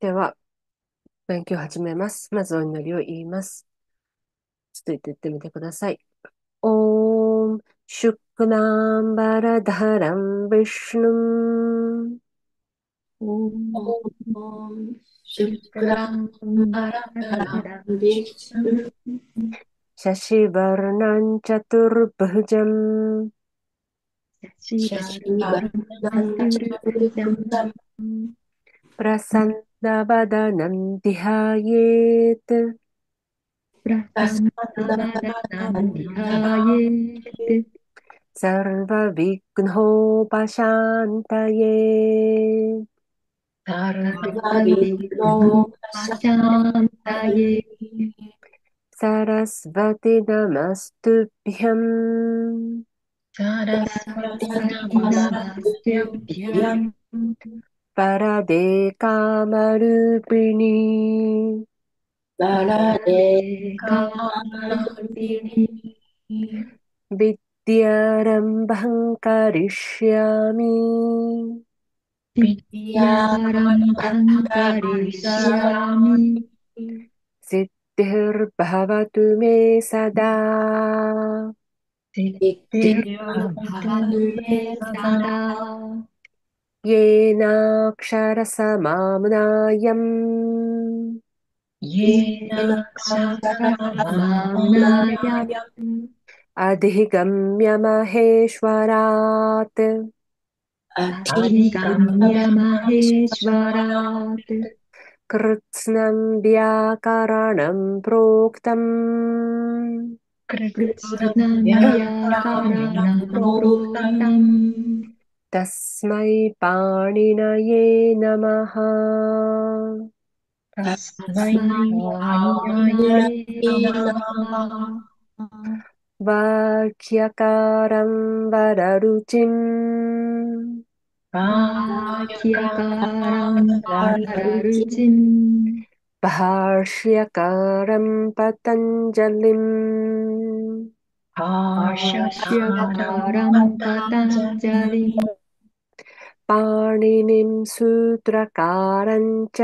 では、勉強を始めます。まずお祈りを言います。ちょっと言ってみてください。オーン、シュックナンバラダランビシュヌン。オーン、シュックナンバラダランビシュヌン。シャシバルナンチャトルブジャム。シャシバルナンチャトルブジャム。प्रसन्नवदनं ध्यायेत् सर्वविघ्नोपशान्तये सर्वविघ्नोपशान्तये सरस्वति नमस्तुभ्यम् सरस्वती नमस्तुभ्यम् परदे कामरूपिणी परदे कामरूपिणी विद्यारम्भं करिष्यामि विद्यारम्भं करिष्यामि सिद्धिर्भवतु मे सदा सिद्धिर्भवतु मे सदा येनाक्षरसमाम्नायम् येनाक्षरसमाम्नायम् अधिगम्य महेश्वरात् अधिगम्य महेश्वरात् कृत्स्नं व्याकरणं प्रोक्तम् कृत्स्नं व्याकरणं प्रोक्तम् तस्मै पाणिनये नमः वाक्यकारं वररुचिम् भाष्यकारं पतञ्जलिम् भाष्यकारञ्जलि पाणिनिं सूत्रकारञ्च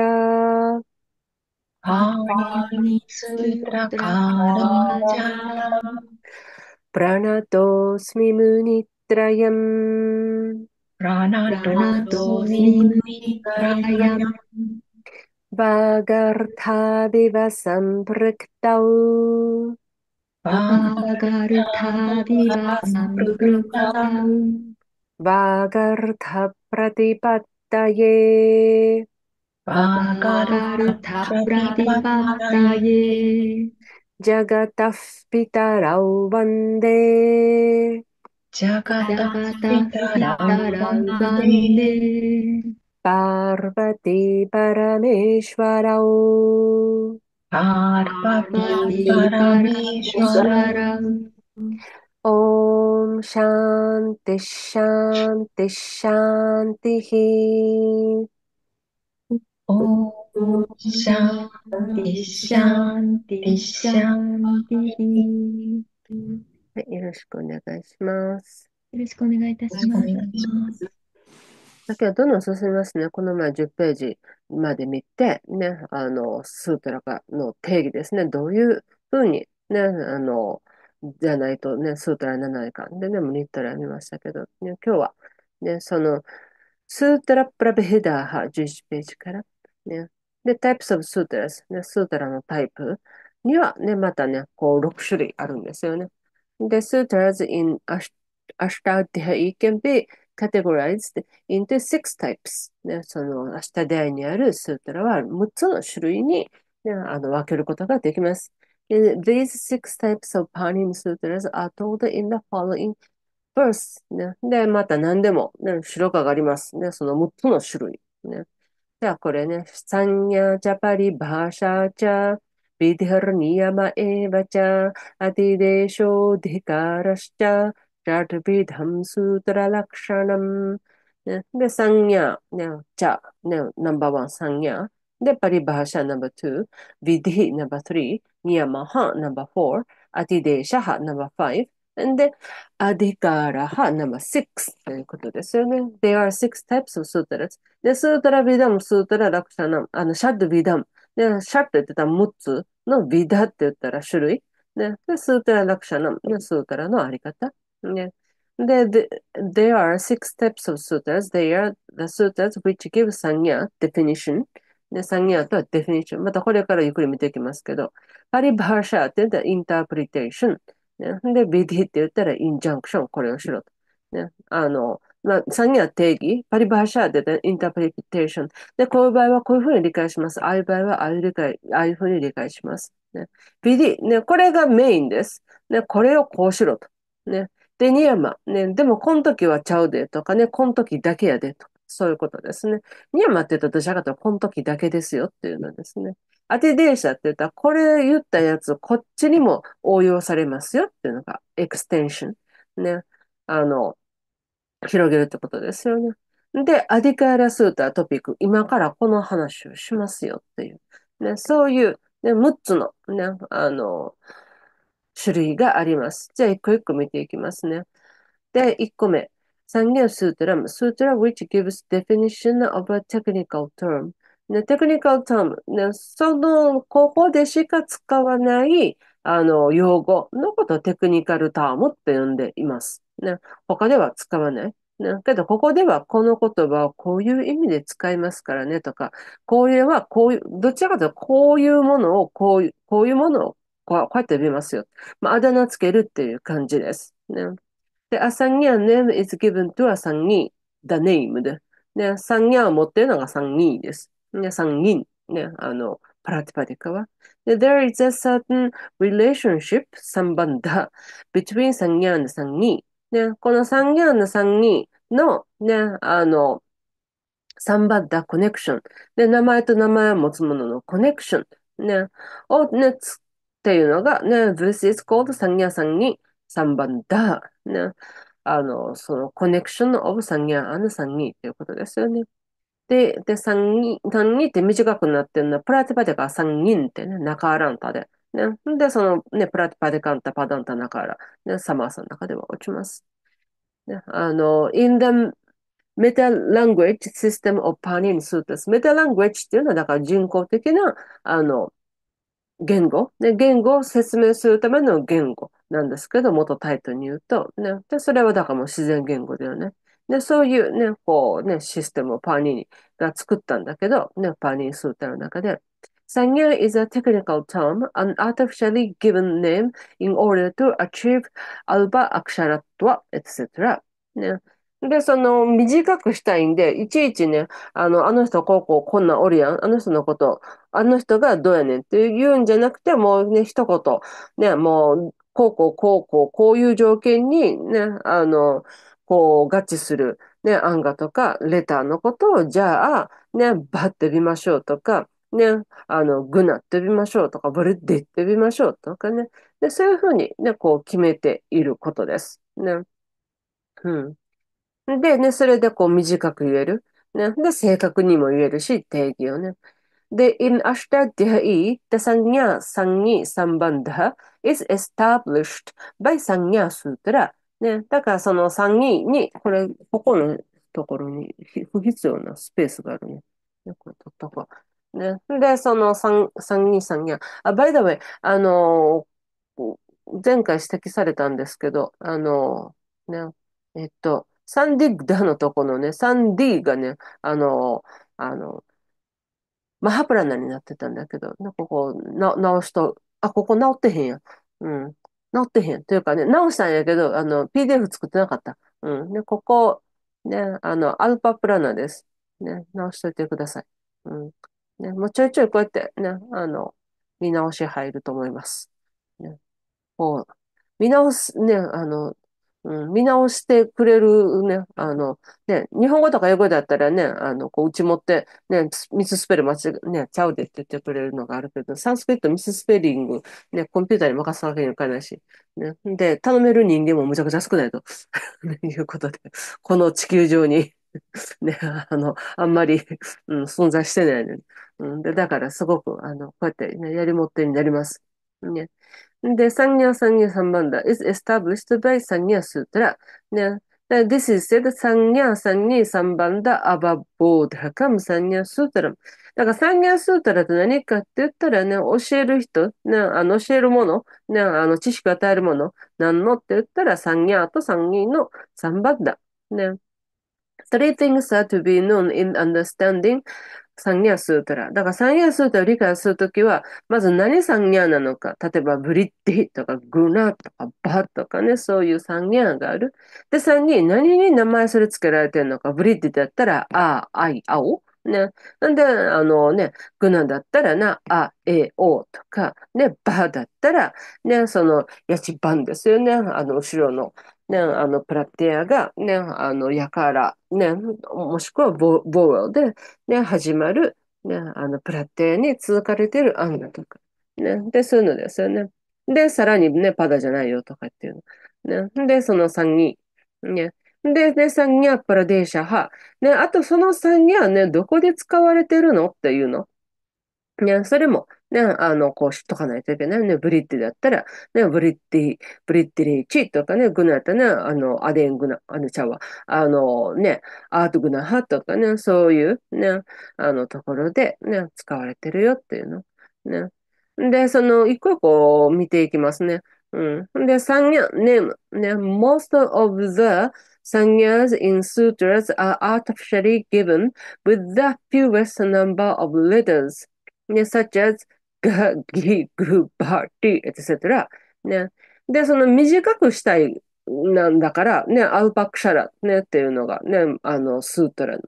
प्रणतोऽस्मि मुनित्रयम् प्रणतोऽस्मि सम्पृक्तौ वागर्थाविवासमृगृताम् वागर्थप्रतिपत्तये वागार्थप्रतिपत्तये जगतः पितरौ वन्दे वन्दे पार्वती परमेश्वरौ ओ शांति शांति शांति ओम शांति शांति शांति はよろしくお願いします。よろしくお願いいたします。だけど、どんどん進みますね。この前10ページまで見て、ね、あの、スートラカの定義ですね。どういうふうに、ね、あの、じゃないとね、スートラにならないか。でね、もニットラ見ましたけど、ね、今日は、ね、その、スートラプラベヘダーハ11ページから、ね。で、タイプス e s of s u t ね、スートラのタイプにはね、またね、こう6種類あるんですよね。で、sutras in アシタティハイケン n categorized into six types、ね、そのアシタデアにあるスートラは6つの種類に、ね、あの分けることができます。These six types of Panin Sutras are told in the following verse、ね。で、また何でも、ね、白があります。ね、その6つの種類。ね、じゃあこれね、サンヤチャパリバーシャチャ、ビディハルニヤマエバチャ、アティデショディカラシチャ、षड्विधं सूत्रलक्षणम् で、sannya, cha, number one, sannya. で、paribhasha, number two. vidhi, number three. niyamaha, number four. atideshaha, number five. And then, adhikaraha, number six. ということですよね。There are six types of sutras. で、スータラビダム、スータララクシャナム、あの、シャッドビダム。で、シャッドって言ったら6つのビダって言ったら種類。で、スータララクシャナム、スータラのあり方。Yeah. The, the, r e are six types of sutras. They are the sutras which give sanya definition. で、n ニ a とは definition. またこれからゆっくり見ていきますけど、パリバーシャーって言ったらインタープリ t i o n ね、で、ビディって言ったら injunction. これをしろと。ね、あの、まあ、sanya 定義、パリバーシャーって言ったら interpretation. で、こういう場合はこういうふうに理解します。ああいう場合はああいう理解、ああいうふうに理解します。ね、ビディ、ね、これがメインです。ね、これをこうしろと。ね、で、ヤマね、でもこの時はちゃうでとかね、この時だけやでとか、そういうことですね。ヤマって言ったらどちらかというとこの時だけですよっていうのですね。当て電車って言ったら、これ言ったやつ、こっちにも応用されますよっていうのが、エクステンション。ね。あの、広げるってことですよね。で、アディカエラスータートピック、今からこの話をしますよっていう。ね、そういう、ね、6つの、ね、あの、種類があります。じゃあ、一個一個見ていきますね。で、一個目。三元スートラム。スートラ which gives definition of a technical term. ね、technical term、ね、その、ここでしか使わない、あの、用語のことをテクニカルタームって呼んでいます。ね、他では使わない。ね、けど、ここではこの言葉をこういう意味で使いますからねとか、これはこういう、どちらかというとこういうものをこういう、こういうものをこうこうやって見ますよ。まあ、あだ名つけるっていう感じです。ね、で、アサンギア name is given to アサンギ the name で。ね、サンギアを持ってるのがサンギです。ね、サンギね、あの、パラティパティカは。で、there is a certain relationship, 三番だ、between サンギア and サンギ。ね、このサンギア and サンギの、ね、あの、3番だ、コネクション。で、名前と名前を持つもののコネクション。ね、をね、つっていうのが、ね、this is called ギ夜さんに3番だ。ね。あの、そのコネクション of 三夜 and 三っということですよね。で、で、ギ、サンギって短くなってるのは、プラティパテサンギンってね、中アランタで。ね。で、そのね、プラティパテカンタ、パダンタ中アら、ね、サマーさんの中では落ちます。ね、あの、in the Meta Language System of Panin Sutras。Meta Language っていうのは、だから人工的な、あの、言語。言語を説明するための言語なんですけど、元タイトルに言うと、ね。で、それはだからもう自然言語だよね。で、そういうね、こうね、システムをパーニーが作ったんだけど、ね、パーニーニ数体の中で。宣言 is a technical term, an artificially given name in order to achieve alba a k s h a r a t a etc. ね、で、その、短くしたいんで、いちいちね、あの、あの人こうこうこんなおるやん。あの人のこと、あの人がどうやねんって言うんじゃなくて、もうね、一言、ね、もう、こうこうこうこう、こういう条件にね、あの、こう、合致する、ね、アンガとか、レターのことを、じゃあ、ね、バッてみましょうとか、ね、あの、グナってみましょうとか、ブルッ言ってみましょうとかね。で、そういうふうにね、こう決めていることです。ね。うん。でね、それでこう短く言える。ね、で、正確にも言えるし、定義をね。で、in 明日でい？い r Dihai, the s a n g y i s established by サ a n g y a s u ね、だからそのニーに、これ、ここのところに不必要なスペースがあるね。よく取ったか。ね。で、そのサ3、2、3、2。あ、by the way, あの前回指摘されたんですけど、あのね、えっと、サンディグダのとこのね、サンディがね、あの、あの、マハプラナになってたんだけど、ここ直すと、あ、ここ直ってへんや。うん。直ってへん。というかね、直したんやけど、あの、PDF 作ってなかった。うん。で、ここ、ね、あの、アルパプラナです。ね、直しといてください。うん。ね、もうちょいちょいこうやってね、あの、見直し入ると思います。ね、こう、見直す、ね、あの、うん、見直してくれるね、あの、ね、日本語とか英語だったらね、あの、こう、うち持って、ね、ミススペル間違、ね、ちゃうでって言ってくれるのがあるけど、サンスクリットミススペリング、ね、コンピューターに任すわけにはいかないし、ね。で、頼める人間もむちゃくちゃ少ないと いうことで、この地球上にね、あの、あんまり、うん、存在してないね。うん、で、だからすごく、あの、こうやって、ね、やりもってになります。ね。で、サンニャサンニャ3番だ。is established by サンニャスータラ。ね。This is said サンニャサンニ3番だ。アバボーダカムサンニャスータラ。だからサンニャスータラって何かって言ったらね、教える人、ね、あの教えるもの、ね、あの知識を与えるもの、何のって言ったらサンニャとサンニの3番だ。ね。Three things are to be known in understanding 三ニャスータラ。だから三ニャスータラを理解するときは、まず何三ニャなのか。例えば、ブリッティとか、グナとか、バとかね、そういう三ニャがある。で、三に何に名前それ付けられてるのか。ブリッティだったら、あ、あい、あお。ね。なんで、あのね、グナだったらな、あ、え、おとか、ね、バだったら、ね、その、やちばんですよね。あの、後ろの、ね、あの、プラティアが、ね、あの、ね、もしくはボボーで、ね、始まる、ね、あの、プラティアに続かれてるアンナとか、ね、で、そういうのですよね。で、さらにね、パダじゃないよとかっていうの。ね、で、その3人、ね、で、で、3にはプラデーシャ派。ね、あとその3人はね、どこで使われてるのっていうの。ね、それも、ね、あの、こう知っとかないといけないね。ブリッティだったら、ね、ブリッティ、ブリッティリーチとかね、グナったね、あの、アデングナ、あの、ちゃわ、あのね、アートグナハとかね、そういうね、あのところでね、使われてるよっていうの。ね。で、その、一個一個見ていきますね。うん。で、産業、ね、ね、most of the sannyas in sutras are artificially given with the fewest number of letters, such as ガギグバリ、エセトラ。ね。で、その短くしたいなんだから、ね、アウパクシャラ、ね、っていうのがね、あの、スートラの、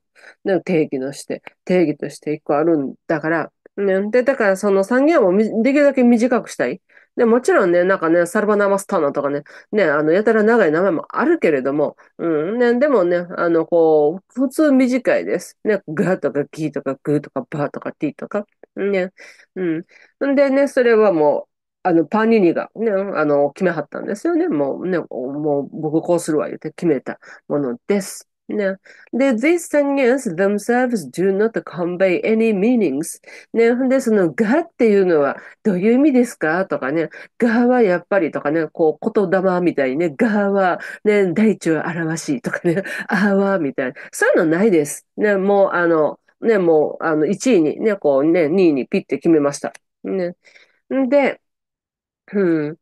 ね、定義として、定義として一個あるんだから、ね。で、だからその三言をできるだけ短くしたい。で、もちろんね、なんかね、サルバナマスターナとかね、ね、あの、やたら長い名前もあるけれども、うん、ね、でもね、あの、こう、普通短いです。ね、ガとかギとかグーとかバーとかティーとか、ね。うん。んでね、それはもう、あの、パニーニがね、あの、決めはったんですよね。もうね、もう僕こうするわ、言って決めたものです。ね。で、these things themselves do not convey any meanings. ね。で、そのがっていうのはどういう意味ですかとかね。がはやっぱりとかね、こう言霊みたいにね。がはね、大地を表しとかね。あはみたいな。そういうのないです。ね。もうあの、ね、もう、あの、1位にね、こうね、2位にピッて決めました。ね。んで、うん。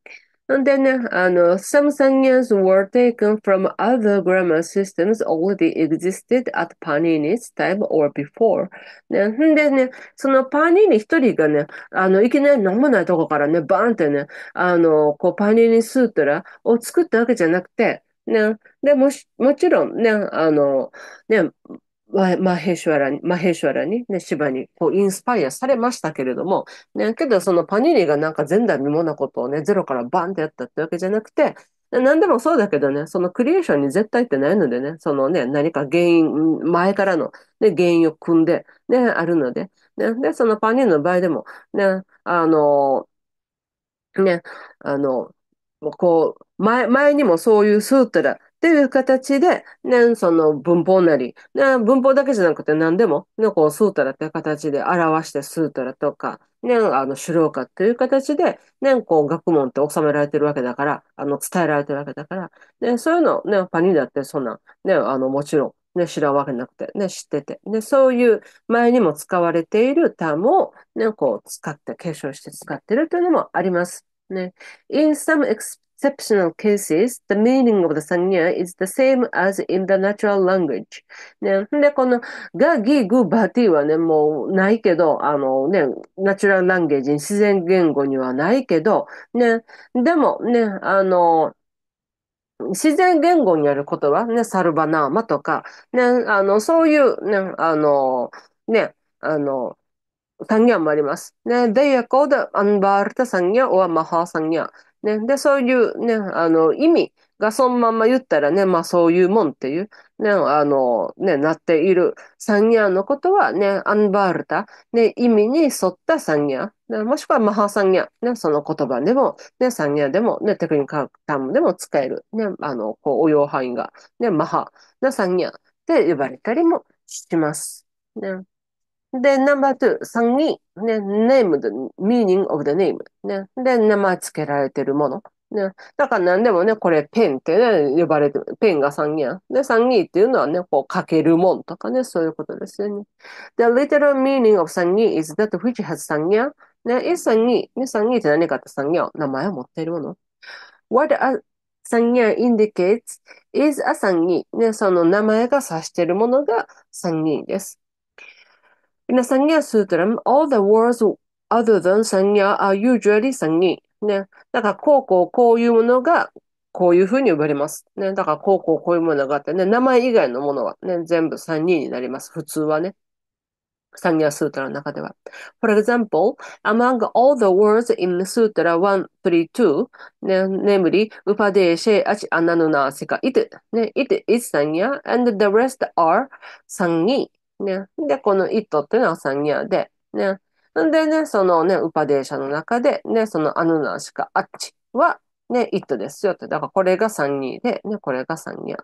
んでね、あの、some s a n g y a s were taken from other grammar systems already existed at Panini's time or before. ね、んでね、そのパニーニ一人がね、あの、いきなり何もないとこからね、バーンってね、あの、こう、パニーニスートラを作ったわけじゃなくて、ね、でももちろんね、あの、ね、マヘシュアラに、マヘシュアラに、ね、芝に、こう、インスパイアされましたけれども、ね、けど、そのパニーニがなんか前代未聞なことをね、ゼロからバンってやったってわけじゃなくて、何でもそうだけどね、そのクリエーションに絶対ってないのでね、そのね、何か原因、前からの、ね、原因を組んで、ね、あるので、ね、で、そのパニーニの場合でも、ね、あのね、あのこう、前、前にもそういうスーツら、っていう形で、ね、その文法なり、ね、文法だけじゃなくて何でも、ね、こう、スータラっていう形で表してスータラとか、ね、あの、狩猟歌っていう形で、ね、こう、学問って収められてるわけだから、あの、伝えられてるわけだから、ね、そういうの、ね、パニーだってそんな、ね、あの、もちろん、ね、知らんわけなくて、ね、知ってて。で、そういう前にも使われている単ムを、ね、こう使って、継承して使ってるというのもあります。ね。In some ex exceptional cases, the meaning of the sanya is the same as in the natural language. ね、で、このがぎぐばティはね、もうないけど、あのね、ナチュラルランゲージに自然言語にはないけど、ね、でもね、あの、自然言語にあることはね、サルバナーマとか、ね、あの、そういうね、あの、ね、あの、単元もあります。ね、で、やこうで、アンバールタ単元、オアマハサ単元。ね、で、そういうね、あの、意味がそのまんま言ったらね、まあそういうもんっていう、ね、あの、ね、なっているサンギャのことはね、アンバールタ、ね、意味に沿ったサンギャ、ね、もしくはマハサンギャ、ね、その言葉でも、ね、サンギャでも、ね、テクニカルタームでも使える、ね、あの、こう、応用範囲が、ね、マハ、ね、サンギャって呼ばれたりもします。ね。で、ナンバー2、サンギね、name, the meaning of the name。ね。で、名前付けられてるもの。ね。だから何でもね、これペンってね、呼ばれてる。ペンが三義やん。で、三義っていうのはね、こう、書けるもんとかね、そういうことですよね。The literal meaning of 三義 is that which has 三義ね、is 三義。ね、三義って何かって三義は名前を持っているもの。What a 三義 indicates is a 三義。ね、その名前が指しているものが三義です。In a Sangya s u t r a all the words other than s a n y a are usually s a n y i ね。だから、こうこうこういうものが、こういうふうに呼ばれます。ね。だから、こうこうこういうものがあってね、名前以外のものはね、全部3人になります。普通はね。サンギャスータラの中では。For example, among all the words in Sutra 132, ね、namely, Upade She Achi Ananuna Sika It, ね、It is Sanya, and the rest are Sangi, ね。で、このイットっていうのはサンギアで、ね。んでね、そのね、ウパデーシャの中で、ね、そのアヌナシカアッチは、ね、イットですよって。だからこれがサンギーで、ね、これがサンギね、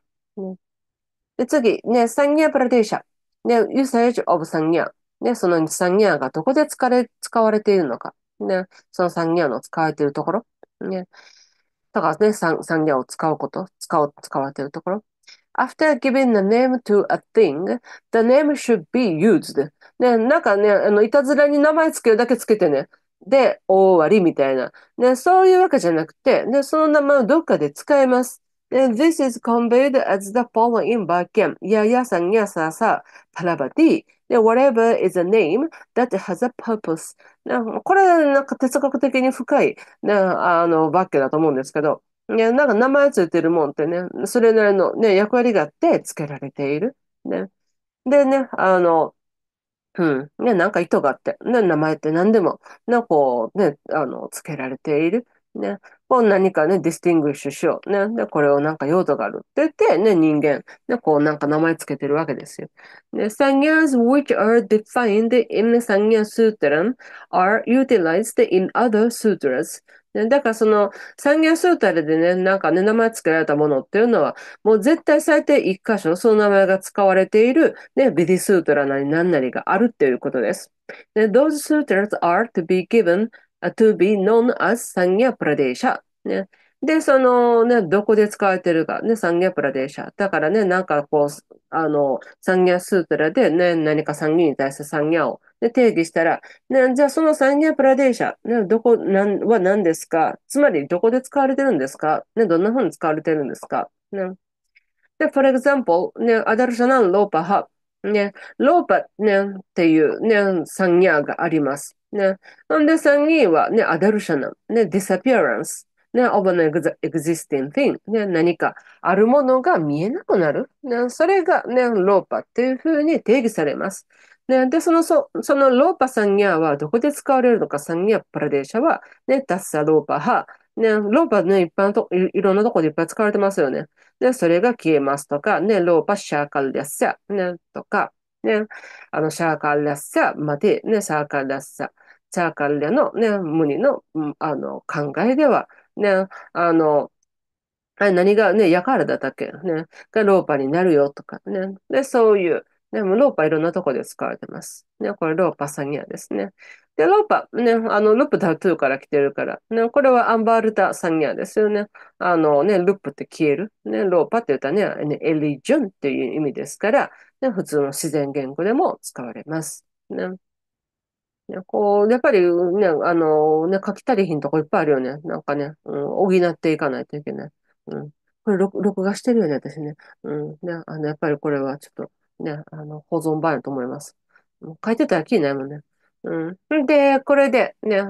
で、次、ね、サンギアプラデーシャ。ね、usage o サンギア。ね、そのサンギアがどこで使れ使われているのか。ね、そのサンギアの使われているところ。ね。だからね、サンサンギアを使うこと、使う、使われているところ。after giving the name to a thing, the name should be used. ね、なんかね、あの、いたずらに名前つけるだけつけてね。で、終わりみたいな。ね、そういうわけじゃなくて、ね、その名前をどっかで使えます。This is conveyed as the poem in Bakken. Ya ya s a やさ a sa sa Whatever is a name that has a purpose. ね、これ、なんか哲学的に深い、ね、あの、バッケだと思うんですけど。ね、なんか名前ついてるもんってね、それなりのね、役割があって付けられている。ね。でね、あの、うん。ね、なんか意図があって、ね、名前って何でも、ね、こう、ね、あの、付けられている。ね。こう何かね、ディスティングッシュしよう。ね。で、これをなんか用途があるって言って、ね、人間、ね、こうなんか名前つけてるわけですよ。ね、産業 which are defined in 産業 sutran are utilized in other sutras ね、だからその産業スータルでね、なんかね、名前付けられたものっていうのは、もう絶対最低一箇所、その名前が使われている、ね、ビディスートラなり何なりがあるっていうことです。で、those sutras are to be given、to be known as サンギャプラデーシャ。ね、で、そのね、どこで使われてるか、ね、サンギャプラデーシャ。だからね、なんかこう、あの、サンギャスータラでね、何か産業に対して産業をで、定義したら、ね、じゃあそのサンギプラデーシャ、ね、どこ、なん、は何ですかつまり、どこで使われてるんですかね、どんな風に使われてるんですかね。で、for example, ね、アダルシャナンローパハ、ね、ローパ、ね、っていうね、サンギがあります。ね。なんで、サンギはね、アダルシャナン、ね、disappearance。ね、of an existing thing、ね、何かあるものが見えなくなる。ね、それがね、ローパっていうふうに定義されます。ね、で、その、そそのローパサンギャーはどこで使われるのか、サンギャープラデーシャは、ね、ダッサローパハ。ね、ローパね、一般とい、いろんなとこでいっぱい使われてますよね。で、それが消えますとか、ね、ローパシャーカルデッサ、ね、とか、ね、あの、シャーカルデッサまで、ね、シャーカルラッサ、シャーカルデのね、無理の、あの、考えでは、ね、あの、あ何がね、やからだったっけね、がローパになるよとかね。で、そういう、でも、ローパいろんなとこで使われてます。ね、これ、ローパサニアですね。で、ローパ、ね、あの、ルプタトゥーから来てるから、ね、これはアンバールタサニアですよね。あのね、ルプって消える。ね、ローパって言ったらね、エリジュンっていう意味ですから、ね、普通の自然言語でも使われます。ね。こう、やっぱりね、あの、ね、書き足りひんとこいっぱいあるよね。なんかね、うん、補っていかないといけない。うん。これ録、録画してるよね、私ね。うん。ね、あの、やっぱりこれはちょっと、ね、あの、保存版やと思います。書いてたら気になるもんね。うん。で、これで、ね、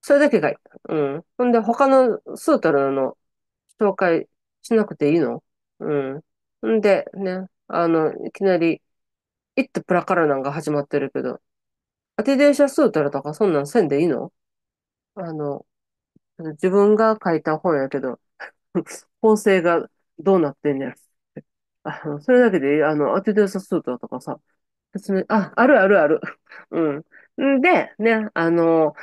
それだけがいい。うん。ほんで、他のスートルの紹介しなくていいのうん。んで、ね、あの、いきなり、イットプラカラなんか始まってるけど、アティデーシャスートルとかそんなんせんでいいのあの、自分が書いた本やけど、構 成がどうなってんねん。あそれだけで、あの、当てて良さそうだとかさ、説明、あ、あるあるある。うん。んで、ね、あの、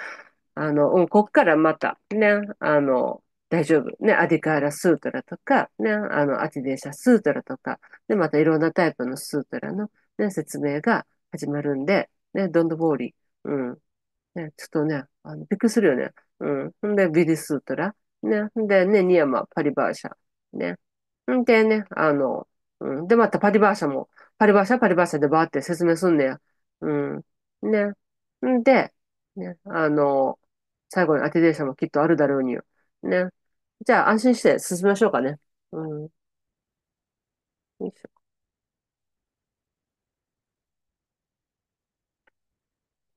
あの、うん、こっからまた、ね、あの、大丈夫。ね、アディカーラスートラとか、ね、あの、アティデーシャスートラとか、で、またいろんなタイプのスートラの、ね、説明が始まるんで、ね、どんどぼーり。うん。ね、ちょっとね、あの、びっくりするよね。うん。んで、ビリスートラ。ね。んで、ね、ニヤマ、パリバーシャ。ね。んでね、あの、うん。で、またパリバーシャも、パリバーシャパパリバーシャでバーって説明すんねや。うん。ね。んで、ね、あの、最後にアテデーションもきっとあるだろうに。ね。じゃあ安心して進みましょうかね。うん。よいしょ。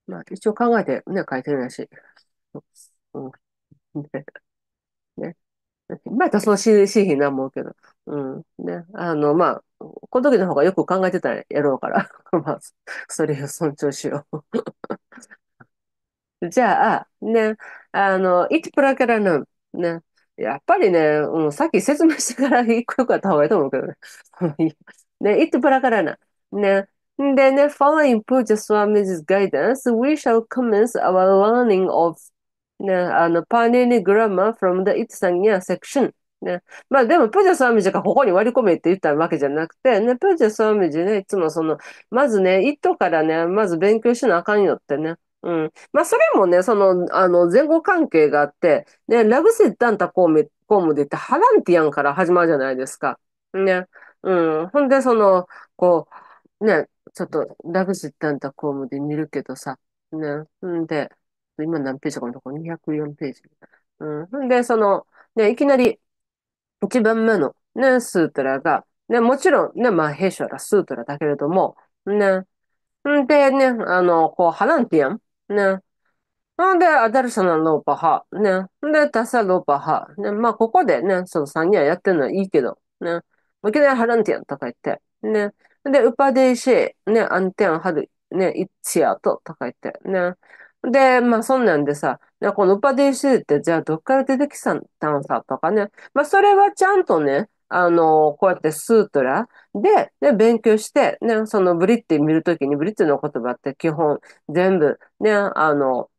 まあ、一応考えてね、書いてるらしい。うん。ね。ね。たそし、しいひんな思うけど。うん。ね。あの、まあ、この時の方がよく考えてたやろうから、まあ、それを尊重しよう。じゃあ、ね、あの、いちプラからの、ね、やっぱりね、うん、さっき説明してから一個よくやった方がいいと思うけどね。ね、いちプラからな。ね。でね、following Puja Swami's guidance, we shall commence our learning of ね、あの、パネーニグラマ from the イツサンニャ section. ね。まあでも、プジャスアミジがここに割り込めって言ったわけじゃなくて、ね、プジャスアミジね、いつもその、まずね、一からね、まず勉強しなあかんよってね。うん。まあそれもね、その、あの、前後関係があって、ね、ラグセッタンタコーム、コームで言って、ハランティアンから始まるじゃないですか。ね。うん。ほんで、その、こう、ね、ちょっと、ラグセッタンタコームで見るけどさ、ね。んで、今何ページかのとこ、204ページ。うん。んで、その、ね、いきなり、一番目の、ね、スートラが、ね、もちろん、ね、まあ、弊社はスートラだけれども、ね、んでね、あの、こう、ハランティアン、ね、んで、アダルサナローパハ、ね、んで、タサローパハ、ね、まあ、ここでね、その3人はやってるのはいいけど、ね、いきなりハランティアンとか言って、ね、で、ウパデイシェ、ね、アンテアンハル、ね、イッチアととか言って、ね、で、まあそんなんでさ、このウパディシーってじゃあどっから出てきたんさとかね。まあそれはちゃんとね、あの、こうやってスートラで、ね、勉強して、ね、そのブリッティ見るときに、ブリッティの言葉って基本全部、ね、あの、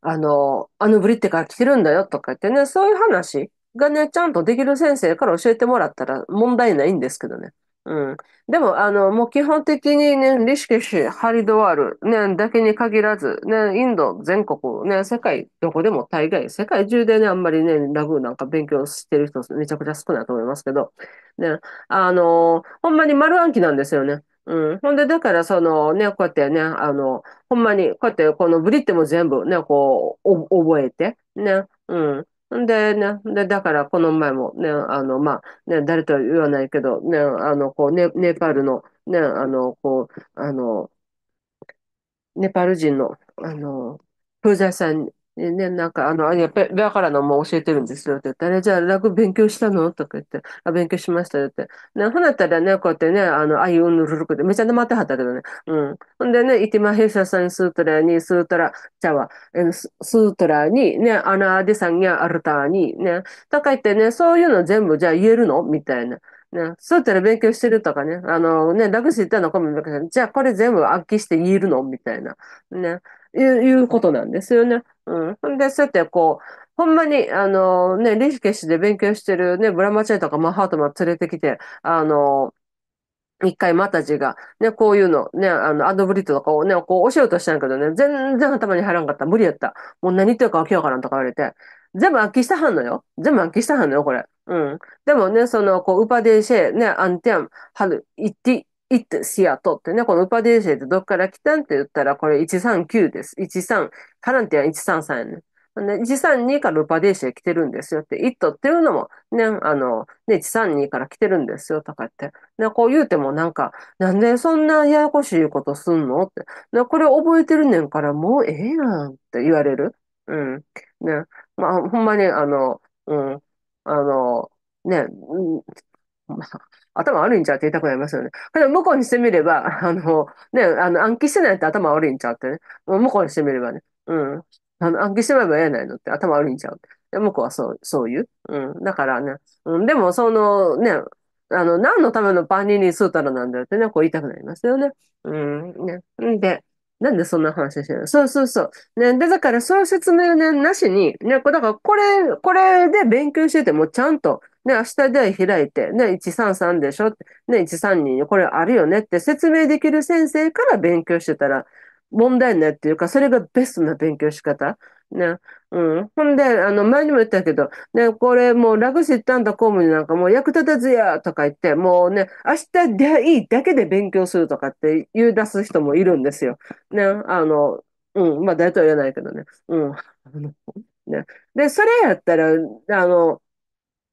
あの、あのブリッティから来てるんだよとか言ってね、そういう話がね、ちゃんとできる先生から教えてもらったら問題ないんですけどね。うん。でも、あの、もう基本的にね、リシケシュ、ハリドワール、ね、だけに限らず、ね、インド全国、ね、世界、どこでも大概、世界中でね、あんまりね、ラグーなんか勉強してる人、めちゃくちゃ少ないと思いますけど、ね、あの、ほんまに丸暗記なんですよね。うん。ほんで、だから、そのね、こうやってね、あの、ほんまに、こうやって、このブリッテも全部ね、こう、お覚えて、ね、うん。でね、で、だからこの前もね、あの、まあ、ね、誰とは言わないけど、ね、あの、こう、ネ、ネパールの、ね、あの、こう、あの、ネパール人の、あの、プルーザーさんね、なんか、あの、あやっぱり、だからのも教えてるんですよって言ったあれ、じゃあ、楽勉強したのとか言って、あ、勉強しましたよって。ね、ほなったらね、こうやってね、あの、あいうぬるるくで、めちゃ黙ってはったけどね。うん。ほんでね、いてまへしゃさんにスートラに、スートラ、ちゃわ、スートラに、ね、あなでさんやルターに、ね、とか言ってね、そういうの全部じゃあ言えるのみたいな。ね、スートラ勉強してるとかね、あのね、楽し言ったのコメントじゃあこれ全部暗記して言えるのみたいな。ね。いういうことなんですよね。うん。で、そうやってこう、ほんまに、あのね、リシケシで勉強してるね、ブラマチェとかマハートマ連れてきて、あの一回マタジが、ね、こういうの、ね、あの、アドブリッドとかをね、こう教えようとしたんやけどね、全然頭に入らんかった。無理やった。もう何言ってるかわけわからんとか言われて、全部暗記したはんのよ。全部暗記したはんのよ、これ。うん。でもね、その、こう、ウパデーシェ、ね、アンテアン、ハル、イッティ、it シアトってね、このウパディシェってどっから来たんって言ったら、これ139です。13、カランティは133やね。132からルパデーシェ来てるんですよって、ットっていうのもね、あの、ね、132から来てるんですよとかって。ね、こう言うてもなんか、なんでそんなややこしいことすんのって。ね、これ覚えてるねんからもうええやんって言われる。うん。ね。まあ、ほんまにあの、うん。あの、ね、うん、ま頭悪いんちゃうって言いたくなりますよね。でも向こうにしてみれば、あの、ね、あの、暗記してないって頭悪いんちゃうってね。向こうにしてみればね。うん。あの、暗記してまえばええないのって頭悪いんちゃうって。で、向こうはそう、そういう。うん。だからね。うん。でも、その、ね、あの、何のためのパニーニスータラなんだよってね、こう言いたくなりますよね。うん。ね。んで、なんでそんな話してるのそうそうそう。ね、で、だから、そういう説明ね、なしに、ね、だから、これ、これで勉強してても、ちゃんと、ね、明日で開いて、ね、133でしょね、132これあるよねって説明できる先生から勉強してたら問題ないっていうか、それがベストな勉強仕方。ね。うん。ほんで、あの、前にも言ったけど、ね、これもうラグシッタンダ公務員なんかもう役立たずやとか言って、もうね、明日でいいだけで勉強するとかって言い出す人もいるんですよ。ね。あの、うん。まあ、大体は言わないけどね。うん。ね。で、それやったら、あの、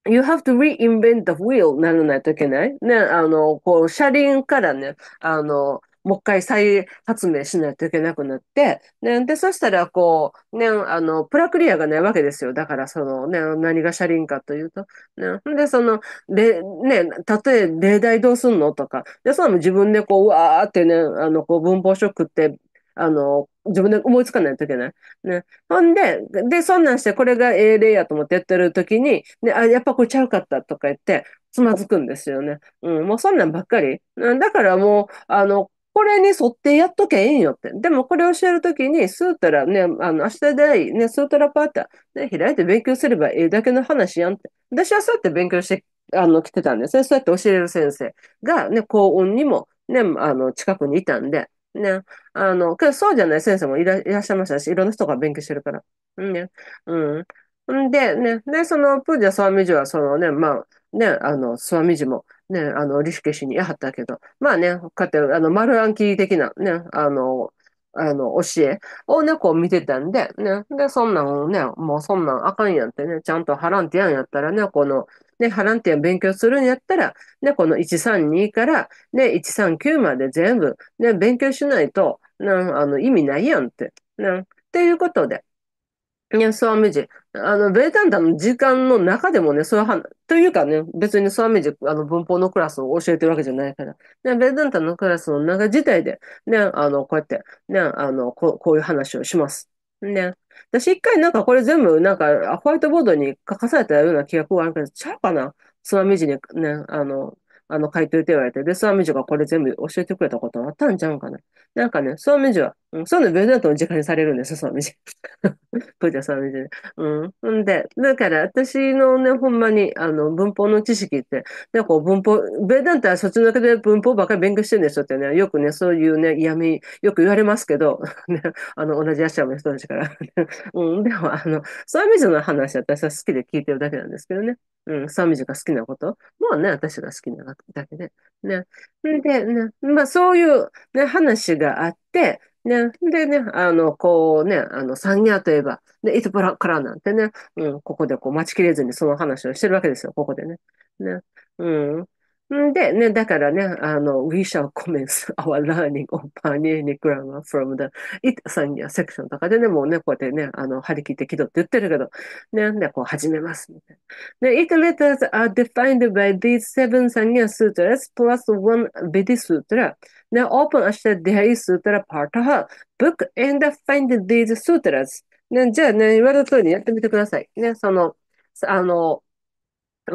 you have to reinvent the wheel ならないといけない。ね、あの、こう、車輪からね、あの、もう一回再発明しないといけなくなって、ね、で、そしたら、こう、ね、あの、プラクリアがないわけですよ。だから、その、ね、何が車輪かというと、ね、で、その、で、ね、例え、例題どうすんのとか、で、それも自分でこう、うわーってね、あの、こう、文法書クって、あの、自分で思いつかないといけない。ね。ほんで、で、そんなんしてこれが英霊例やと思ってやってる時に、ね、あ、やっぱこれちゃうかったとか言って、つまずくんですよね。うん、もうそんなんばっかり。だからもう、あの、これに沿ってやっとけゃいいんよって。でもこれを教えるときに、スータラね、あの、明日でいい、ね、スータラパータ、ね、開いて勉強すればいいだけの話やんって。私はそうやって勉強して、あの、来てたんですね。そうやって教える先生が、ね、幸運にも、ね、あの、近くにいたんで、ね。あの、けどそうじゃない先生もいらいらっしゃいましたし、いろんな人が勉強してるから。ね。うん。んで、ね。で、その、プージャ・スワミジは、そのね、まあ、ね、あの、スワミジも、ね、あの、リシュケシにやはったけど、まあね、こうやって、あの、丸暗記的な、ね、あの、あの、教えをね、こう見てたんで、ね。で、そんなんをね、もうそんなんあかんやんってね、ちゃんと払ラてやんやったらね、この、で、ンティア勉強するんやったら、ね、この132から、ね、139まで全部、ね、勉強しないと、なあの、意味ないやんって。なっていうことで。ね、や、ソアミジ、あの、ベータンダの時間の中でもね、そういう話、というかね、別にソアミジ、あの、文法のクラスを教えてるわけじゃないから、ね、ベータンダのクラスの中自体で、ね、あの、こうやって、ね、あの、こうこういう話をします。ね。私一回なんかこれ全部なんかホワイトボードに書かされたような記憶があるけど、ちゃうかなスワミジにね、あの、あの、書いといて言われて、で、スワミジがこれ全部教えてくれたことあったんちゃうかな。なんかね、スワミジはうん、そういうの、ベルナントの時間にされるんですよ、その店。プーん、その店で。うん。んで、だから私のね、ほんまに、あの、文法の知識って、で、こう、文法、ベルナントはそっちのけで文法ばっかり勉強してるんでしょってね、よくね、そういうね、嫌味、よく言われますけど、ね、あの、同じ足山の人たちから。うん、でも、あの、サミジの話、私は好きで聞いてるだけなんですけどね。うん、サミジが好きなこと。もうね、私が好きなだけで。ね。んで、ね、まあ、そういう、ね、話があって、ね。でね、あの、こうね、あの、サンギャーといえば、で、いつからなんてね、うん、ここでこう待ちきれずにその話をしてるわけですよ、ここでね。ね。うん。で、ね、だからね、あの、we shall commence our learning of Panini grammar from the it サン s e セクションとかでね、もうね、こうやってね、あの、張り切ってきどって言ってるけど、ね、で、こう始めます、みたいな。で、it letters are defined by these seven サ n y a sutras plus one b e d i sutra. n o open a s h a Dehari sutra part of her book and find these sutras. ね、じゃあね、言われた通りにやってみてください。ね、その、あの、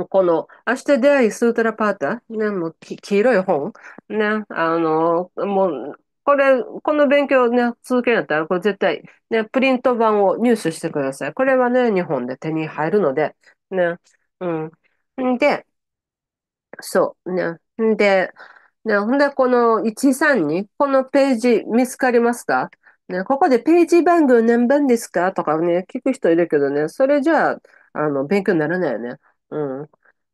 この、明日出会いスートラパータ、ね、もう黄色い本、ね、あの、もう、これ、この勉強ね、続けるんだったら、これ絶対、ね、プリント版を入手してください。これはね、日本で手に入るので、ね、うん。で、そう、ね。で、ね、ほんで、この132、このページ見つかりますかね、ここでページ番号何番ですかとかね、聞く人いるけどね、それじゃあ、あの、勉強にならないよね。うん。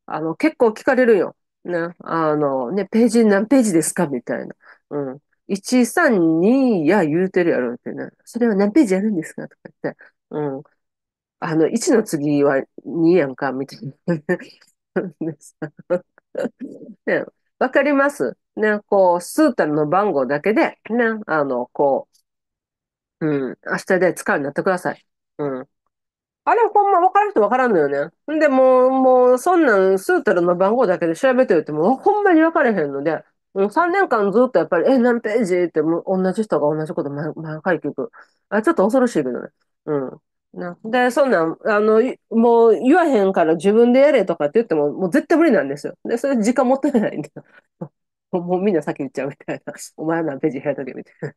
あの、結構聞かれるよ。ね。あの、ね、ページ何ページですかみたいな。うん。132や言うてるやろってね。それは何ページやるんですかとか言って。うん。あの、1の次は2やんかみたいな。ね。わかります。ね。こう、スータの番号だけで、ね。あの、こう、うん。明日で使うようになってください。うん。あれほんま分からん人分からんのよね。んで、もう、もう、そんなん、スータルの番号だけで調べてるって、もうほんまに分からへんので、もう3年間ずっとやっぱり、え、何ページって、もう同じ人が同じこと毎毎回聞く。あ、ちょっと恐ろしいけどね。うん。なで、そんなん、あの、もう言わへんから自分でやれとかって言っても、もう絶対無理なんですよ。で、それ時間もったいないんで。もうみんな先言っちゃうみたいな。お前ら何ページ減らとけみたい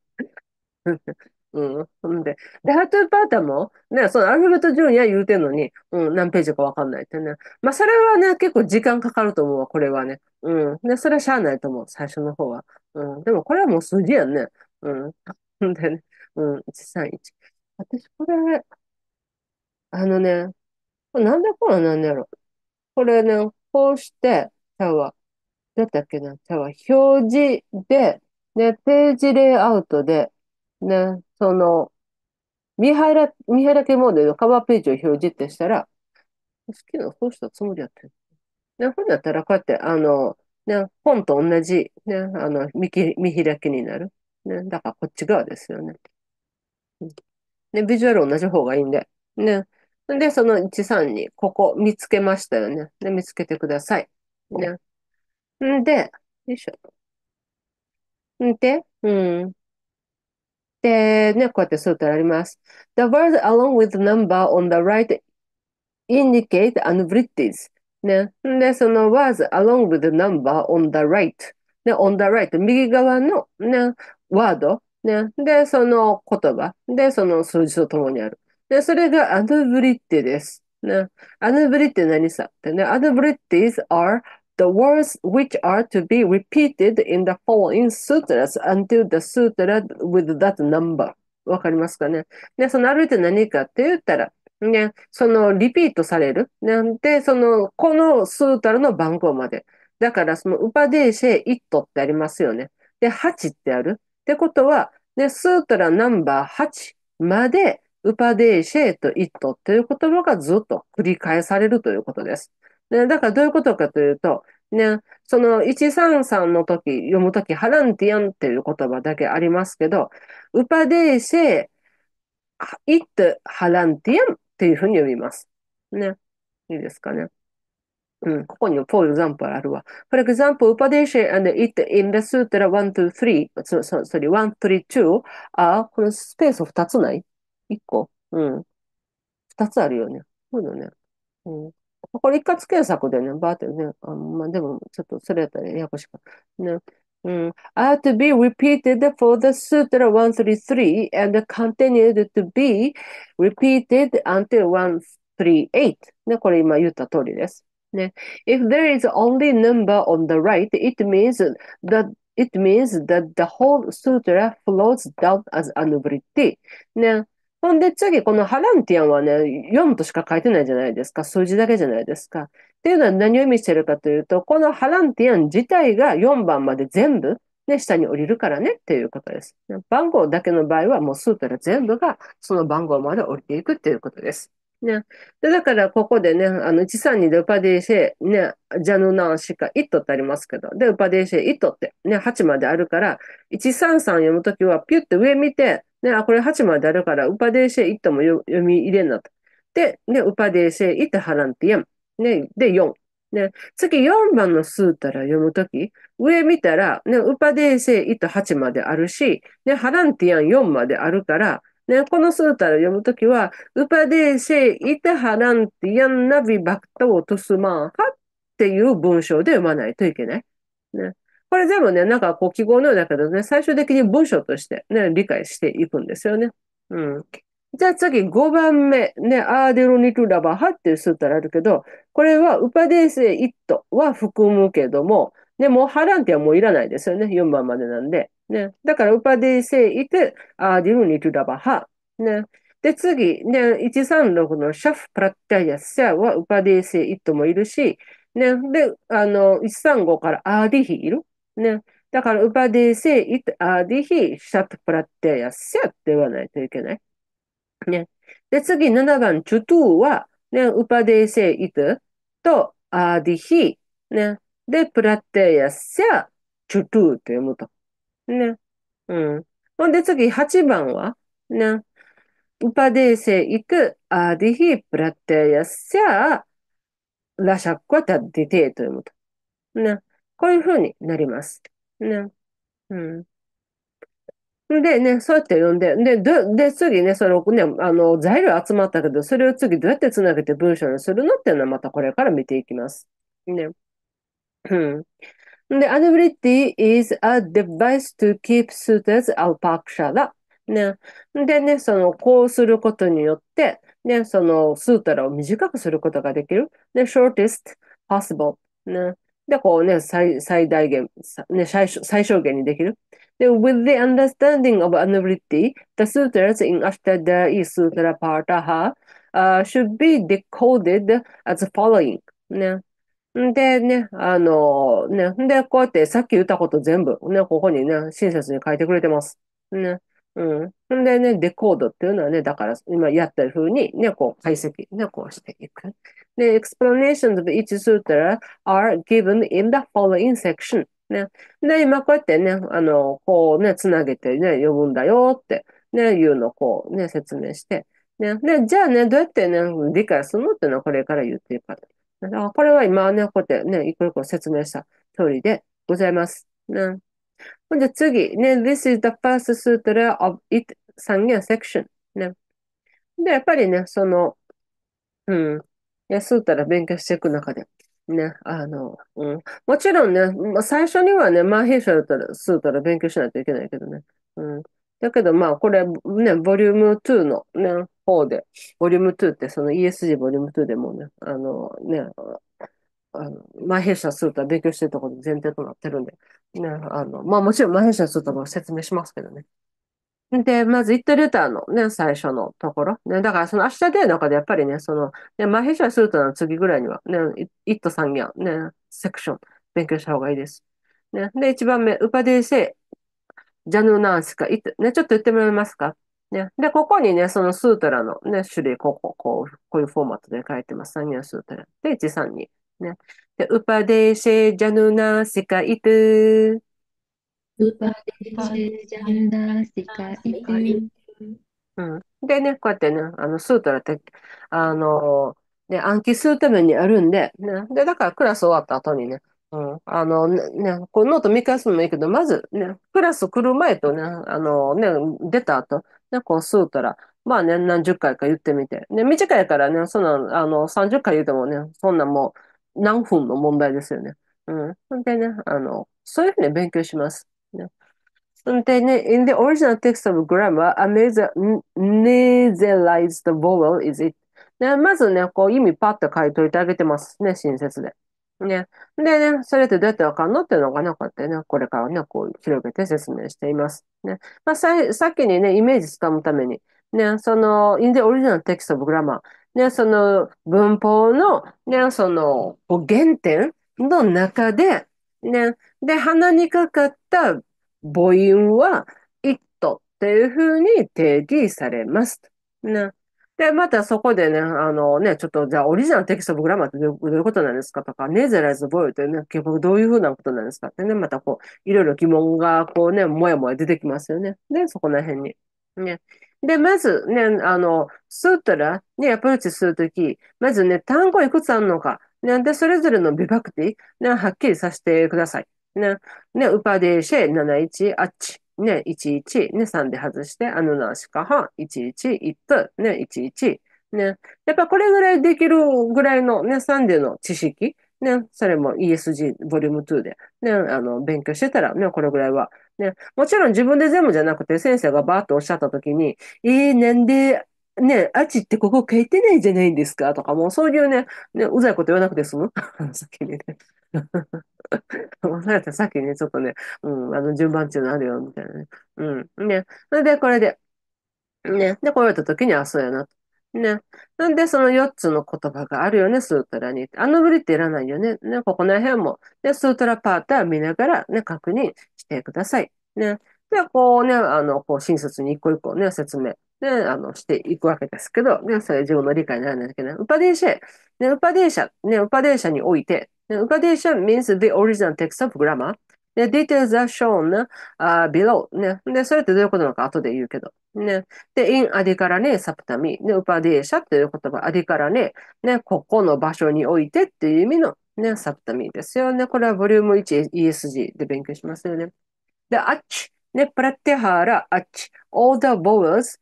な。うん。んで、で、ハートゥーパータも、ね、そのアルファベット順や言うてんのに、うん、何ページかわかんないってね。まあ、それはね、結構時間かかると思うわ、これはね。うん。で、それはしゃあないと思う、最初の方は。うん。でも、これはもう数字やね。うん。でね、うん、131。私、これ、あのね、これなんでこれなんだろ。う。これね、こうして、ちゃうわ。どうったっけな、ちゃうわ。表示で、ね、ページレイアウトで、ね、その、見開き、見開きモードのカバーページを表示ってしたら、好きなそうしたつもりやってる。ね、本だったらこうやって、あの、ね、本と同じ、ね、あの、見き、見開きになる。ね、だからこっち側ですよね。ね、ビジュアル同じ方がいいんで。ね。で、その13に、ここ見つけましたよね。で、見つけてください。ね。んで、よいしょ。んで、うん。で、ね、こうやってするとあります。The words along with the number on the right indicate a n v r i t i e s ね。で、その words along with the number on the right. ね、on the right. 右側のね、ワード。ね。で、その言葉。で、その数字とともにある。で、それが a n v r i t i s です。ね。a n v r i t i s 何さってね。a n v r i t i s are the words which are to be repeated in the following sutras until the sutra with that number. わかりますかねで、そのあるって何かって言ったら、ね、そのリピートされる。なんで、その、このスータルの番号まで。だから、そのウパデーシェイットってありますよね。で、8ってある。ってことは、ね、スータラナンバー8まで、ウパデーシェイとイットっていう言葉がずっと繰り返されるということです。ね、だからどういうことかというと、ね、その133の時、読む時、ハランティアンっていう言葉だけありますけど、ウパデーシェ、イットハランティアンっていうふうに読みます。ね。いいですかね。うん、ここにも、ォーエ e x ンプあるわ。For example, Upadeshe and it in the sutra 1, 2, 3, so, so, sorry, 1, 3, 2 are, このスペース2つない ?1 個うん。2つあるよね。そうだね。うん。これ一括検索でね、バーってね、あまあ、でも、ちょっとそれやったらややこしく。ね。うん、are to be repeated for the Sutra 133 and continued to be repeated until 138. ね、これ今言った通りです。ね。If there is only number on the right, it means that it means that the whole sutra flows down as anubritti. ね。ほんで次、このハランティアンはね、4としか書いてないじゃないですか。数字だけじゃないですか。っていうのは何を意味してるかというと、このハランティアン自体が4番まで全部、ね、下に降りるからねっていうことです。番号だけの場合はもう数から全部がその番号まで降りていくっていうことです。ね。で、だから、ここでね、あの、132でウパディシェ、ね、ジャヌナンシカ、イットってありますけど、で、ウパディシェ、イットって、ね、8まであるから、133読むときは、ピュって上見て、で、あ、これ8まであるから、ウパデーセイットも読み入れんなと。で、ね、ウパデーセイットハランティアン。ね、で、4。ね、次4番のスータラ読むとき、上見たら、ね、ウパデーセイト8まであるし、ね、ハランティアン4まであるから、ね、このスータラ読むときは、ウパデーセイタハランティアンナビバクトウトスマンハっていう文章で読まないといけない。ね。これ全部ね、なんかこう記号のようだけどね、最終的に文章としてね、理解していくんですよね。うん。じゃあ次、5番目。ね、アーデロニトラバハっていうスータあるけど、これはウパデーセイットは含むけども、ね、もうハランティはもういらないですよね。4番までなんで。ね。だから、ウパデーセイテ、アーデロニトラバハ。ね。で、次、ね、136のシャフプラッタヤスャはウパデーセイットもいるし、ね。で、あの、135からアーディヒいる。ね。だから、ウパディセイアディヒ、シャトプラテヤ、セって言わないといけない。ね。で、次、7番、チュトゥは、ね、ウパディセイトとアディヒ、ね。で、プラテヤ、セア、チュトゥって読むと。ね。うん。ほんで、次、8番は、ね。ウパデーセイクアディヒプラテヤシア、ラシャクコタディテと読むと。ね。こういう風になります。ね。うん。でね、そうやって読んで、で、で、次ね、そのね、あの、材料集まったけど、それを次どうやってつなげて文章にするのっていうのはまたこれから見ていきます。ね。うん。で、ability is a device to keep suitors alpaca だ。ね。でね、その、こうすることによって、ね、その、スータラを短くすることができる。で、shortest possible。ね。で、こうね、最最大限、ね最、最小限にできる。で、with the understanding of annullity, the sutras in Ashtadai Sutra Partaha、uh, should be decoded as following. ね。でね、あのね、で、こうやってさっき言ったこと全部、ね、ここにね、親切に書いてくれてます。ね。うん。んでね、デコードっていうのはね、だから今やってる風にね、こう解析ね、こうしていく。で、explanations of each sutra are given in the following section. ね。で、今こうやってね、あの、こうね、つなげてね、読むんだよって、ね、いうのをこうね、説明して。ね。で、じゃあね、どうやってね、理解するのっていうのはこれから言っていくから。これは今ね、こうやってね、いくいく説明した通りでございます。ね。ほんじ次、ね、This is the first sutra of it 産業セクション。ね。で、やっぱりね、その、うん、ね、すうたら勉強していく中で、ね、あの、うん、もちろんね、まあ、最初にはね、マーヘーシャルとスータら勉強しないといけないけどね。うん。だけど、まあ、これ、ね、ボリューム2のね、方で、ボリューム2って、その ESG ボリューム2でもね、あの、ね、マの、シ弊社スータは勉強してるところ前提となってるんで、ね、あの、まあもちろんマ前弊社スータも説明しますけどね。で、まず、イットレターのね、最初のところ。ね、だから、その明日での中で、やっぱりね、その、ね、マヘシャスートの次ぐらいには、ね、イットさんね、セクション、勉強した方がいいです。ね、で、一番目、ウパデイセ、ジャヌーナンスカ、イット、ね、ちょっと言ってもらえますかね。で、ここにね、そのスートラのね、種類、ここ、こう、こういうフォーマットで書いてます。3人のスートラ。で、1、3、2。ね。で、ウパデシェジャヌナシカイトウパデシェジャヌナシカイトうん。でね、こうやってね、あの、スートラって、あの、ね、暗記するためにあるんで、ね。で、だからクラス終わった後にね、うん、あのね、ねこうノート見返すのもいいけど、まずね、クラス来る前とね、あのね、出た後、ね、こうスートラ、まあね、何十回か言ってみて。ね、短いからね、そんな、あの、30回言うてもね、そんなもう、何分の問題ですよね。うん。そでね、あの、そういうふうに勉強します。ね。でね、in the original text of grammar, a nasalized vowel is it. ね、まずね、こう意味パッと書いといてあげてますね、親切で。ね。でね、それってどうやってわかんのっていうのがなかったね、これからね、こう広げて説明しています。ね。まあ、さ、きにね、イメージつかむために、ね、その、in the original text of grammar、ね、その文法の、ね、その原点の中で、ね、で、鼻にかかった母音は、ットっていうふうに定義されます。ね。で、またそこでね、あのね、ちょっと、じゃあ、オリジナルテキストグラマーってどういうことなんですかとか、ネゼライズボイルってね、結局どういうふうなことなんですかってね、またこう、いろいろ疑問が、こうね、もやもや出てきますよね。で、そこら辺に。ね。で、まずね、あの、スートラにアプローチするとき、まずね、単語いくつあるのか、ね、で、それぞれのビバクティ、ね、はっきりさせてください。ね、ね、ウパデーシェ71、あっち、ね、11、ね、3で外して、アヌナシカハ、11、イット、ね、11、ね。やっぱこれぐらいできるぐらいのね、3での知識、ね、それも ESG ボリューム2で、ね、あの、勉強してたら、ね、これぐらいは。ね、もちろん自分で全部じゃなくて、先生がバーっとおっしゃったときに、えー、なんで、ね、あちってここ書いてないじゃないんですかとか、もうそういうね、ね、うざいこと言わなくて済む 先にね。されたさっきね、ちょっとね、うん、あの、順番っていうのあるよ、みたいなね。うん。ね。それで、これで、ね。で、こうやった時に、あ、そうやな。ね。なんで、その4つの言葉があるよね、スートラに。あのぶりっていらないよね。ね、ここの辺も、ね、スートラパートは見ながら、ね、確認してください。ね。で、こうね、あの、こう、親切に一個一個ね、説明、ね、あの、していくわけですけど、ね、それ自分の理解にならないといけない。ウパデーシェ、ね、ウパデーシャ、ね、ウパデーシャにおいて、ね、ウパデーシャ means the original text of grammar. で、details are shown、uh, below ね。で、それってどういうことなのか後で言うけど。ね。で、in アディからね、サプタミ。ね、ウパデーシャっていう言葉、アディからね、ね、ここの場所においてっていう意味のね、サプタミですよね。これはボリューム 1ESG で勉強しますよね。で、あっち、ね、プラテハーラ、あっち、all the vowels,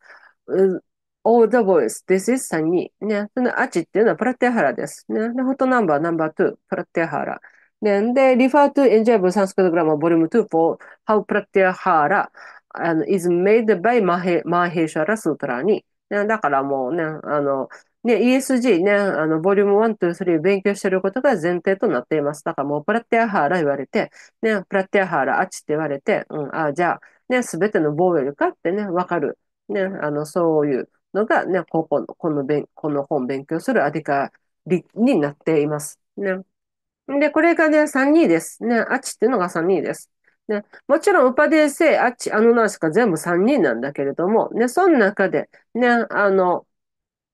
all the voice, this is 3、2。ね、そのあっちっていうのはプラテハラです。ね、で、フォトナンバーナンバー2、プラテハラ。t h e refer to enjoyable Sanskrit grammar v o l 2 for how Pratyahara is made by m a h e s h a r a Sutra に。ね、だからもうね、あの、ね、ESG ね、あの、ボリューム1、2、3勉強してることが前提となっています。だからもう、プラッテアハーラ言われて、ね、プラッテアハーラあっちって言われて、うん、あ、じゃあ、ね、すべての防衛力かってね、わかる。ね、あの、そういうのがね、ここの、この、この本勉強するアディカリになっています。ね。で、これがね、3人です。ね、アチっていうのが3人です。ね、もちろん、ウパデーセイ、アチ、アノナシカ全部3人なんだけれども、ね、その中で、ね、あの、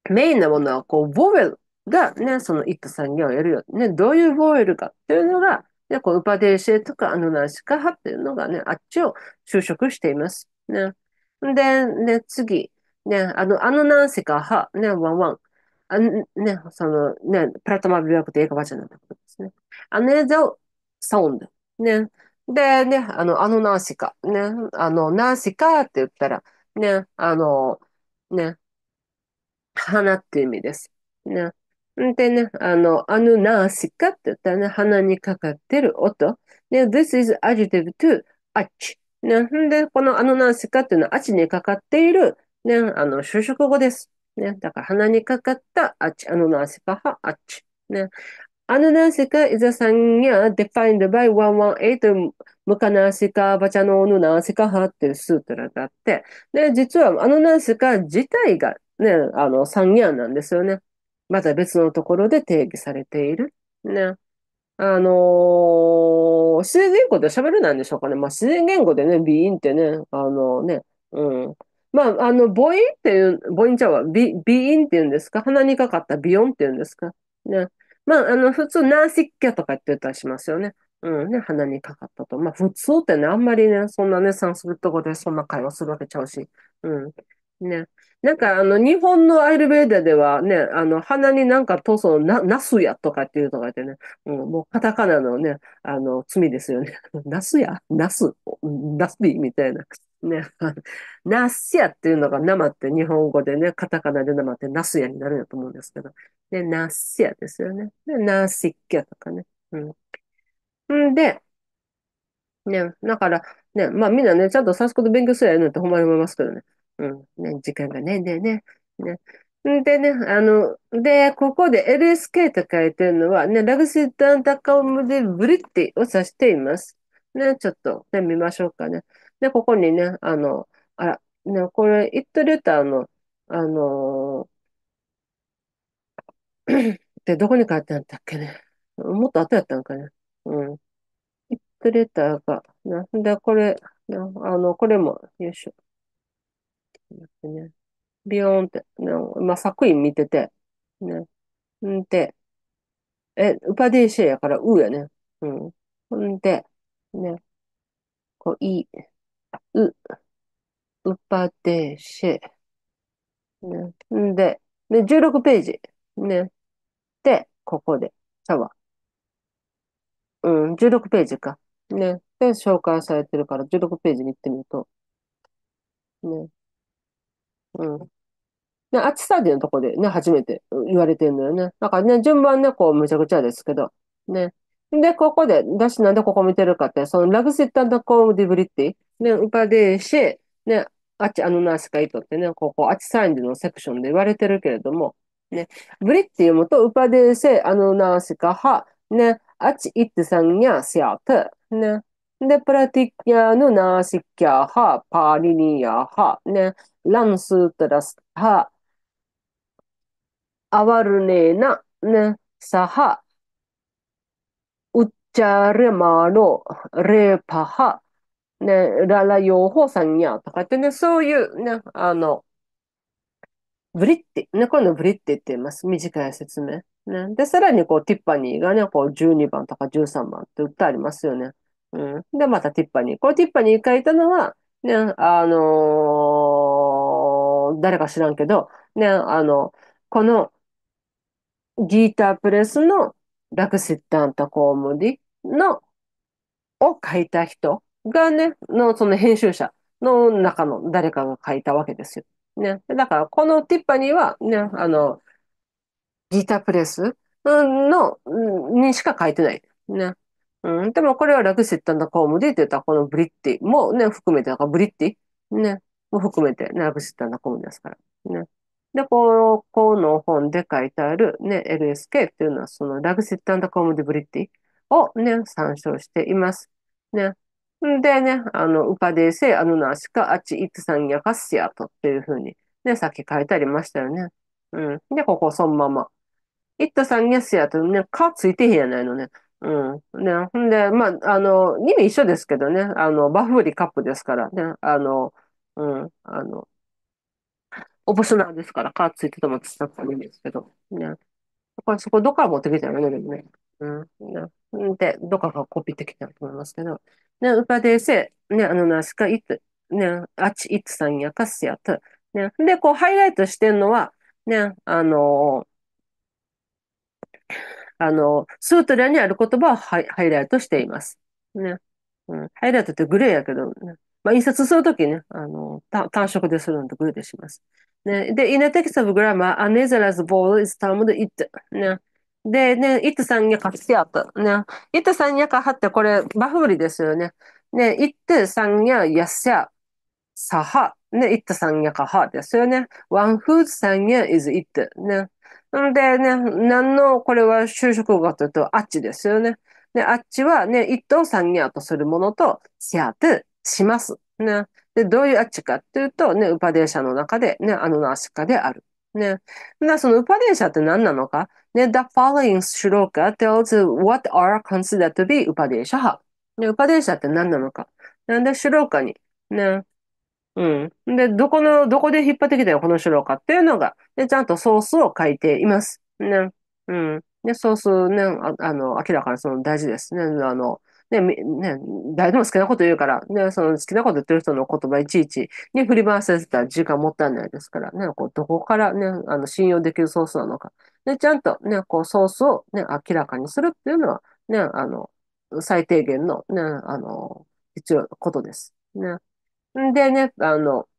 メインなものは、こう、ボウェルがね、その一と三業をやるよ。ね、どういうボウェルかっていうのが、ね、こう、ウパデーシェとかアノナシカ派っていうのがね、あっちを就職しています。ね。で、ね、次、ね、あの、アノナンシカ派、ね、ワンワン。ね、その、ね、プラトマビワクと映画バーチャンだったことですね。あね、ゼオ、サウンド。ね。で、ね、あの、あのナーシカ。ね、あの、ナーシカって言ったら、ね、あの、ね、花っていう意味です。ね。でね、あの、あのナーシカって言ったらね、鼻にかかってる音。ね、this is adjective to アッチ。ね、で、このあのナーシカっていうのはあッちにかかっている、ね、あの、就職語です。ね。だから鼻にかかったあっち、あのナースパハあっち。ね。あのナースカ is a sign ファ d ンドバ n e d by 118ムカナースカバチャノオヌナースカハっていうスートラがあって、で、実はあのナースカ自体がね、あの、サンギャンなんですよね。また別のところで定義されている。ね。あのー、自然言語で喋るなんでしょうかね。まあ、自然言語でね、ビーンってね、あのね、うん、まあ、あの、母音っていう、母音ちゃうわ、鼻音っていうんですか鼻にかかった鼻音っていうんですかね。まあ、あの、普通、ナーシッキャとか言ってたりしますよね。うん、ね、鼻にかかったと。まあ、普通ってね、あんまりね、そんなね、サンスクリット語でそんな会話するわけちゃうし。うん。ね。なんか、あの、日本のアイルベーダではね、あの、鼻になんか塗装な、ナスやとかっていうとか言ってね、うん、もうカタカナのね、あの、罪ですよね。ナ スやナスナスビみたいな。ね、ナスヤっていうのが生って日本語でね、カタカナで生ってナスヤになるんだと思うんですけど、で、ナスヤですよね。で、ナシッキャとかね。うん。んで、ね、だから、ね、まあみんなね、ちゃんとサスコと勉強すりゃいいのってほんまに思いますけどね。うん。ね、時間がね、ね、ね。ね。でね、あの、で、ここで LSK と書いてるのは、ね、ラグシッタンタカオムデブリッティを指しています。ね、ちょっと、ね、見ましょうかね。で、ここにね、あの、あら、ね、これ、イットレターの、あのー、で、どこに書いてあったっけね。もっと後やったんかね。うん。イットレターが、なんで、これ、なあの、これも、よいしょ。ね、ビヨーンって、ね、まあ、作品見てて、ね。んで、え、ウパディシェやから、うやね。うん。んで、ね。こう、いい。う、うぱでし。ね。んで、ね、16ページ。ね。で、ここで、さは。うん、16ページか。ね。で、紹介されてるから、16ページ見てみると。ね。うん。ね、あっちサーディのとこでね、初めて言われてるのよね。だからね、順番ね、こう、むちゃくちゃですけど。ね。で、ここで、だしなんでここ見てるかって、そのラグセットコーディブリティね、ウパデーシェ、ね、あチ、ちアのナースカイトってね、ここ、アチサインでのセクションで言われてるけれども、ね、ブリッジ読むと、ウパデーシェ、アのナースカハ、ね、アチイッテサンニャ、シアト、ね、で、プラティキャのナーシキャハ、パリニアハ、ね、ランストラスハ、アワルネーナ、ね、サハ、ウッチャレマロ、レーパハ、ね、ララヨーホーさんにゃとかってね、そういうね、あの、ブリッティ、ね、このブリッティって言います。短い説明。ね。で、さらにこう、ティッパニーがね、こう、12番とか13番って歌ってありますよね。うん。で、またティッパニー。こう、ティッパニー書いたのは、ね、あのー、誰か知らんけど、ね、あの、この、ギータープレスのラクシッタンタコウムリの、を書いた人がね、のその編集者の中の誰かが書いたわけですよ。ね。だから、このティッパニーはね、あの、ギタープレスの、にしか書いてない。ね。うん、でもこれはラグセットのコームでって言ったら、このブリッティもね、含めて、だからブリッティね、も含めて、ね、ラグセットのコームですから。ね。で、この本で書いてあるね、LSK っていうのは、そのラグセットコームでブリッティをね、参照しています。ね。でね、あの、ウパデせ、セ、のなナか、あカ、アチ、イツサンヤカシアトっていうふうに、ね、さっき書いてありましたよね。うん。で、ここ、そのまま。イとサンやシアトね、カついてへんやないのね。うん。ね、ほんで、まあ、あの、意味一緒ですけどね、あの、バフーリカップですからね、あの、うん、あの、オプショナルですから、カついててもつっくてもいいんですけど、ね。これそこどっから持ってきたのね、でもね。うん。ね、で、どっかがコピーってきたと思いますけど。ね、네우파데세네아노나스카이트네아치이さんやかすやと、ね。で、こう、ハイライトしてるのは、ね、あのー、あのー、スートラにある言葉をハイハイライトしています。ね。うん、ハイライトってグレーやけど、ね、まあ、印刷するときね、あのー、単色でするのとグレーでします。ね。で、in a text of grammar, a n e t h e r l a d s ball is termed it. ね。で、ね、いてさんやかつやと。ね。てさんやかはって、これ、バフブリですよね。ね、いてさんややっしや、さは。ね、いてさんやかはですよね。ワンフーズさんや is it。ね。なのでね、何の、これは就職語というと、あっちですよね。ね、あっちはね、いっとさんにゃとするものと、せやて、します。ね。で、どういうあっちかっていうと、ね、ウパデーシャの中で、ね、あのナーシカである。ね。な、そのウパデーシャって何なのかね、the following shloka tells what are considered to be ウパデーシャ派。ね、ウパデーシャって何なのか。なんで、シュローカに。ね。うん。で、どこの、どこで引っ張ってきたよ、このシュローカっていうのが、ね、ちゃんとソースを書いています。ね。うん。で、ソースね、あ、あの、明らかにその大事ですね。あの、ね、ね、誰でも好きなこと言うから、ね、その好きなこと言ってる人の言葉いちいち、に振り回させたら時間もったいないですから、ね、こう、どこからね、あの、信用できるソースなのか。で、ちゃんとね、こう、ソースをね、明らかにするっていうのは、ね、あの、最低限のね、あの、必要なことです。ね。んでね、あの、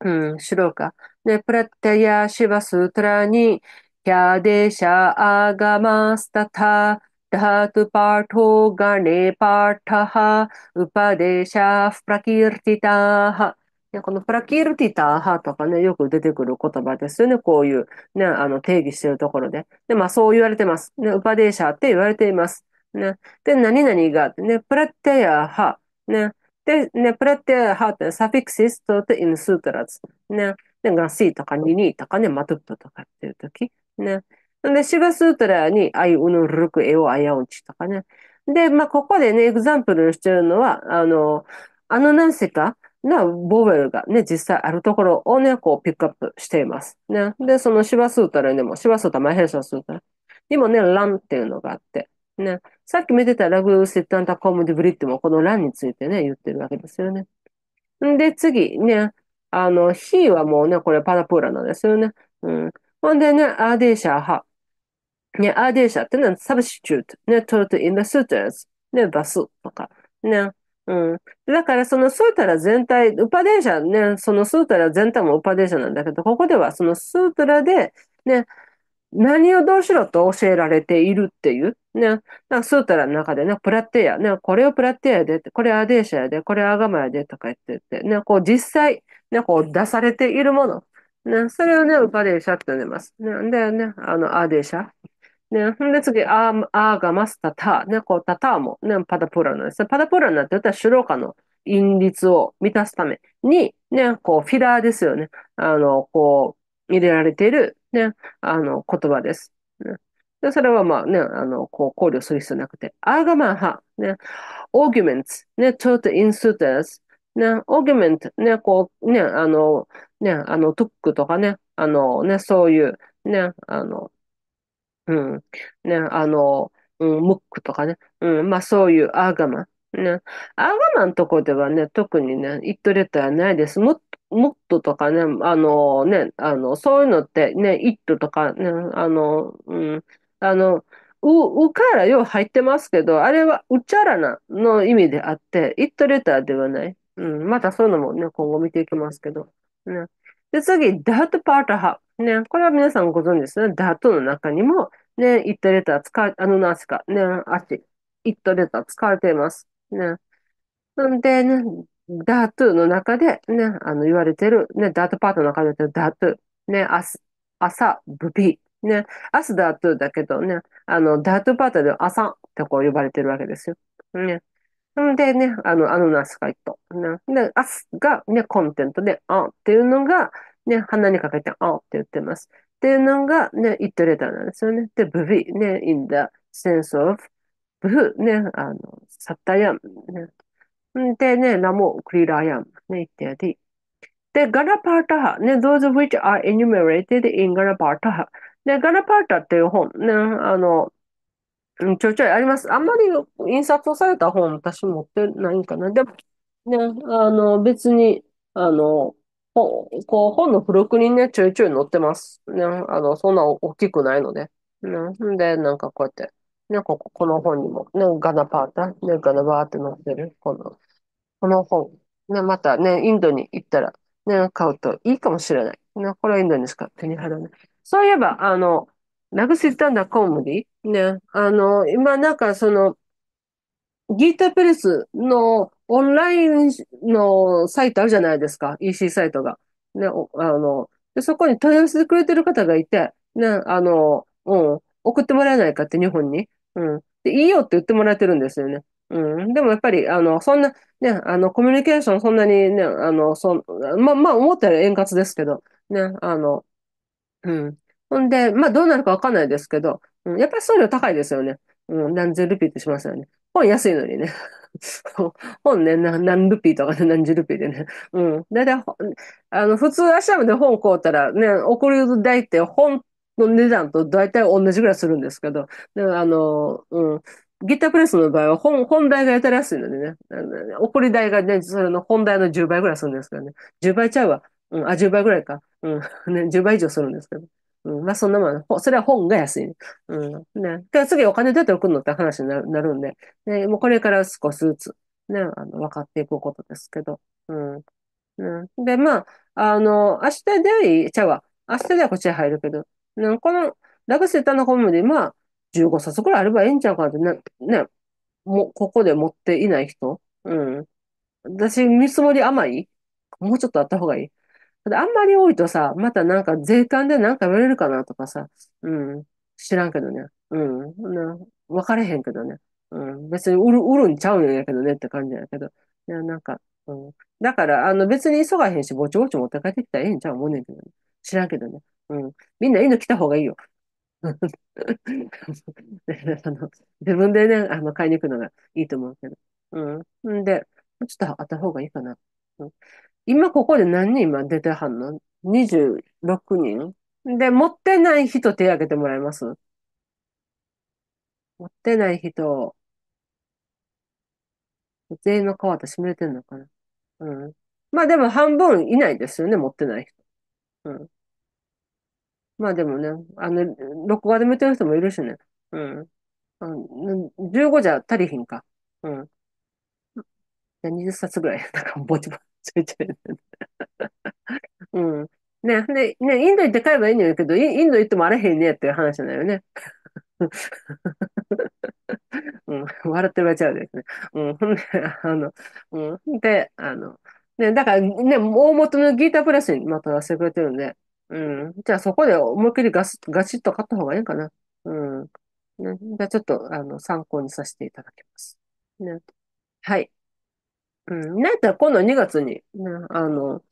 うん、シろか。ね、プラッタヤシバストラに、キャデシャアガマスタタ、धातु पाठो गणे पाठः उपदेशाः प्रकीर्तिताः。このプラキルティターハとかね、よく出てくる言葉ですよね。こういう、ね、あの定義してるところで。で、まあそう言われてます。ね、ウパデーシャって言われています。ね、で、何々が、ね、プラテヤハ。ね、で、ね、プラテヤハってサフィクシストってインスートラズ。ね、で、ガシーとかニニーとかね、マトゥトとかっていうとき。ね、で、シバスートラに、あいうぬるくえをあやうちとかね。で、まあ、ここでね、エグザンプルしてるのは、あの、あの何世かな、ボウェルがね、実際あるところをね、こう、ピックアップしています。ね。で、そのシバスータラにも、シバスータ、ラ、マヘルシスータラにもね、ランっていうのがあって、ね。さっき見てたラグ・セッタンタ・コム・ディ・ブリッドもこのランについてね、言ってるわけですよね。で、次、ね、あの、ヒーはもうね、これパラプーラなんですよね。うん。ほんでね、アーデーシャー派。ね、アーディシャっていうのはサブシチュート。ね、トルトインダスータラズ。ね、バスとか。ね。うん。だからそのスータラ全体、ウパデーシャね、そのスータラ全体もウパデーシャなんだけど、ここではそのスータラで、ね、何をどうしろと教えられているっていう。ね。なんかスータラの中でね、プラテヤ、ね、これをプラテヤで、これアデーシャで、これアガマやでとか言ってて、ね、こう実際、ね、こう出されているもの。ね、それをね、ウパデーシャって呼んでます。ね、でね、あの、アデーシャ。ね、んで次、あー、あーがマスタタ、ね、こう、タタも、ね、パダプラなんです。パダプラナって言ったら、主導化の韻律を満たすために、ね、こう、フィラーですよね。あの、こう、入れられている、ね、あの、言葉です。ね、でそれはまあね、あの、こう、考慮する必要なくて、アーガマンハ、ね、オーギュメンツ、ね、ちょっとインスータス、ね、オーギュメント、ね、こう、ね、あの、ね、あの、トックとかね、あの、ね、そういう、ね、あの、うん。ね、あの、うん、ムックとかね。うん、まあそういうアーガマン。ね、アーガマンとこではね、特にね、ットレットはないです。もっともっととかね、あのね、あの、そういうのってね、イットとかね、あの、うん、あの、う、うからよう入ってますけど、あれはうちゃらなの意味であって、イットレターではない。うん、またそういうのもね、今後見ていきますけど。ね。で、次、ダートパータハ。ね、これは皆さんご存知ですね。ダートの中にも、ね、イットレター使う、あのなしか、ね、ち、イットレター使われています。ね。なので、ね、ダートの中で、ね、あの、言われてる、ね、ダートパートの中で言われてるダート、ね、アス、朝、ブビー、ね、アスダートだけどね、あの、ダートパートで朝ってこう呼ばれてるわけですよ。ね。なのでね、あの、あのナスカイト。ね、で、アスがね、コンテントで、あっていうのが、ね、鼻にかけて、あって言ってます。っていうのが、ね、言ってるターなんですよね。で、ブビ、ね、in the sense of ブフ、ね、あの、サッタヤム、ね。でね、ラモ、クリラヤム、ね、言ってやり。で、ガラパータハ、ね、those which are enumerated in ガラパータハ。で、ガラパータっていう本、ね、あの、ちょいちょいあります。あんまり印刷をされた本、私持ってないんかな。でも、ね、あの、別に、あの、こう本の付録にね、ちょいちょい載ってます。ね、あの、そんな大きくないので。ね、で、なんかこうやって、ね、ここ、この本にも、ね、ガナパータ、ね、ガナバーって載ってる、この、この本。ね、またね、インドに行ったら、ね、買うといいかもしれない。ね、これはインドにしか手に入らない。そういえば、あの、ラグシッタンダコームディ、ね、あの、今なんかその、ギータープレスのオンラインのサイトあるじゃないですか。EC サイトが。ね、あの、でそこに問い合わせてくれてる方がいて、ね、あの、うん、送ってもらえないかって日本に。うん。で、いいよって言ってもらえてるんですよね。うん。でもやっぱり、あの、そんな、ね、あの、コミュニケーションそんなにね、あの、そま、まあ、思ったら円滑ですけど、ね、あの、うん。ほんで、まあ、どうなるかわかんないですけど、うん、やっぱり送料高いですよね。うん、何十ルピーってしますよね。本安いのにね。本ね、何ルピーとかね、何十ルピーでね。うん。だいたい、あの、普通、アシャムで本買うたらね、送り代って本の値段と大体同じぐらいするんですけど、であの、うん。ギタープレスの場合は本、本代がやたら安いのでね、送り代がね、それの本代の10倍ぐらいするんですけどね。10倍ちゃうわ。うん、あ、10倍ぐらいか。うん、ね、10倍以上するんですけど。うん、まあそんなもん、それは本が安い、ね。うん。ね。で、次お金どうやって送るのって話になるんで、ね、もうこれから少しずつ、ね、あの、分かっていくことですけど、うん。ね、で、まあ、あの、明日でいちゃうわ。明日ではこっちへ入るけど、ね、この、ラグセタの本まで、まあ、15冊くらいあればええんちゃうかなってね、ね、もう、ここで持っていない人、うん。私、見積もり甘いもうちょっとあった方がいい。あんまり多いとさ、またなんか税関でなんか言われるかなとかさ、うん。知らんけどね。うん。な、わかれへんけどね。うん。別に売る、売るんちゃうんやけどねって感じやけど。いや、なんか、うん。だから、あの別に急がへんし、ぼちぼち持って帰ってきたらええんちゃうもんねんけどね。知らんけどね。うん。みんないいの来た方がいいよ。あ の自分でね、あの、買いに行くのがいいと思うけど。うん。んで、ちょっとあった方がいいかな。うん今ここで何人今出てはんの ?26 人で、持ってない人手挙げてもらえます持ってない人、全員の顔は閉めれてんのかなうん。まあでも半分いないですよね、持ってない人。うん。まあでもね、あの、録画で見てる人もいるしね。うん。15じゃ足りひんか。うん。20冊ぐらい。なんか、ぼちぼち。ついてる。うん。ね、ね、ね、インド行って買えばいいんやけど、インド行ってもあれへんねっていう話だよね。うん、笑ってる場ちゃうですね。うん、で、あの、うん、で、あの、ね、だからね、大元のギタープラスにまた出してくれてるんで、うん、じゃあそこで思いっきりガス、ガシッと買った方がいいかな。うん。ね、じゃあちょっと、あの、参考にさせていただきます。ね。はい。うん。なんかた今度2月に、ね、あの、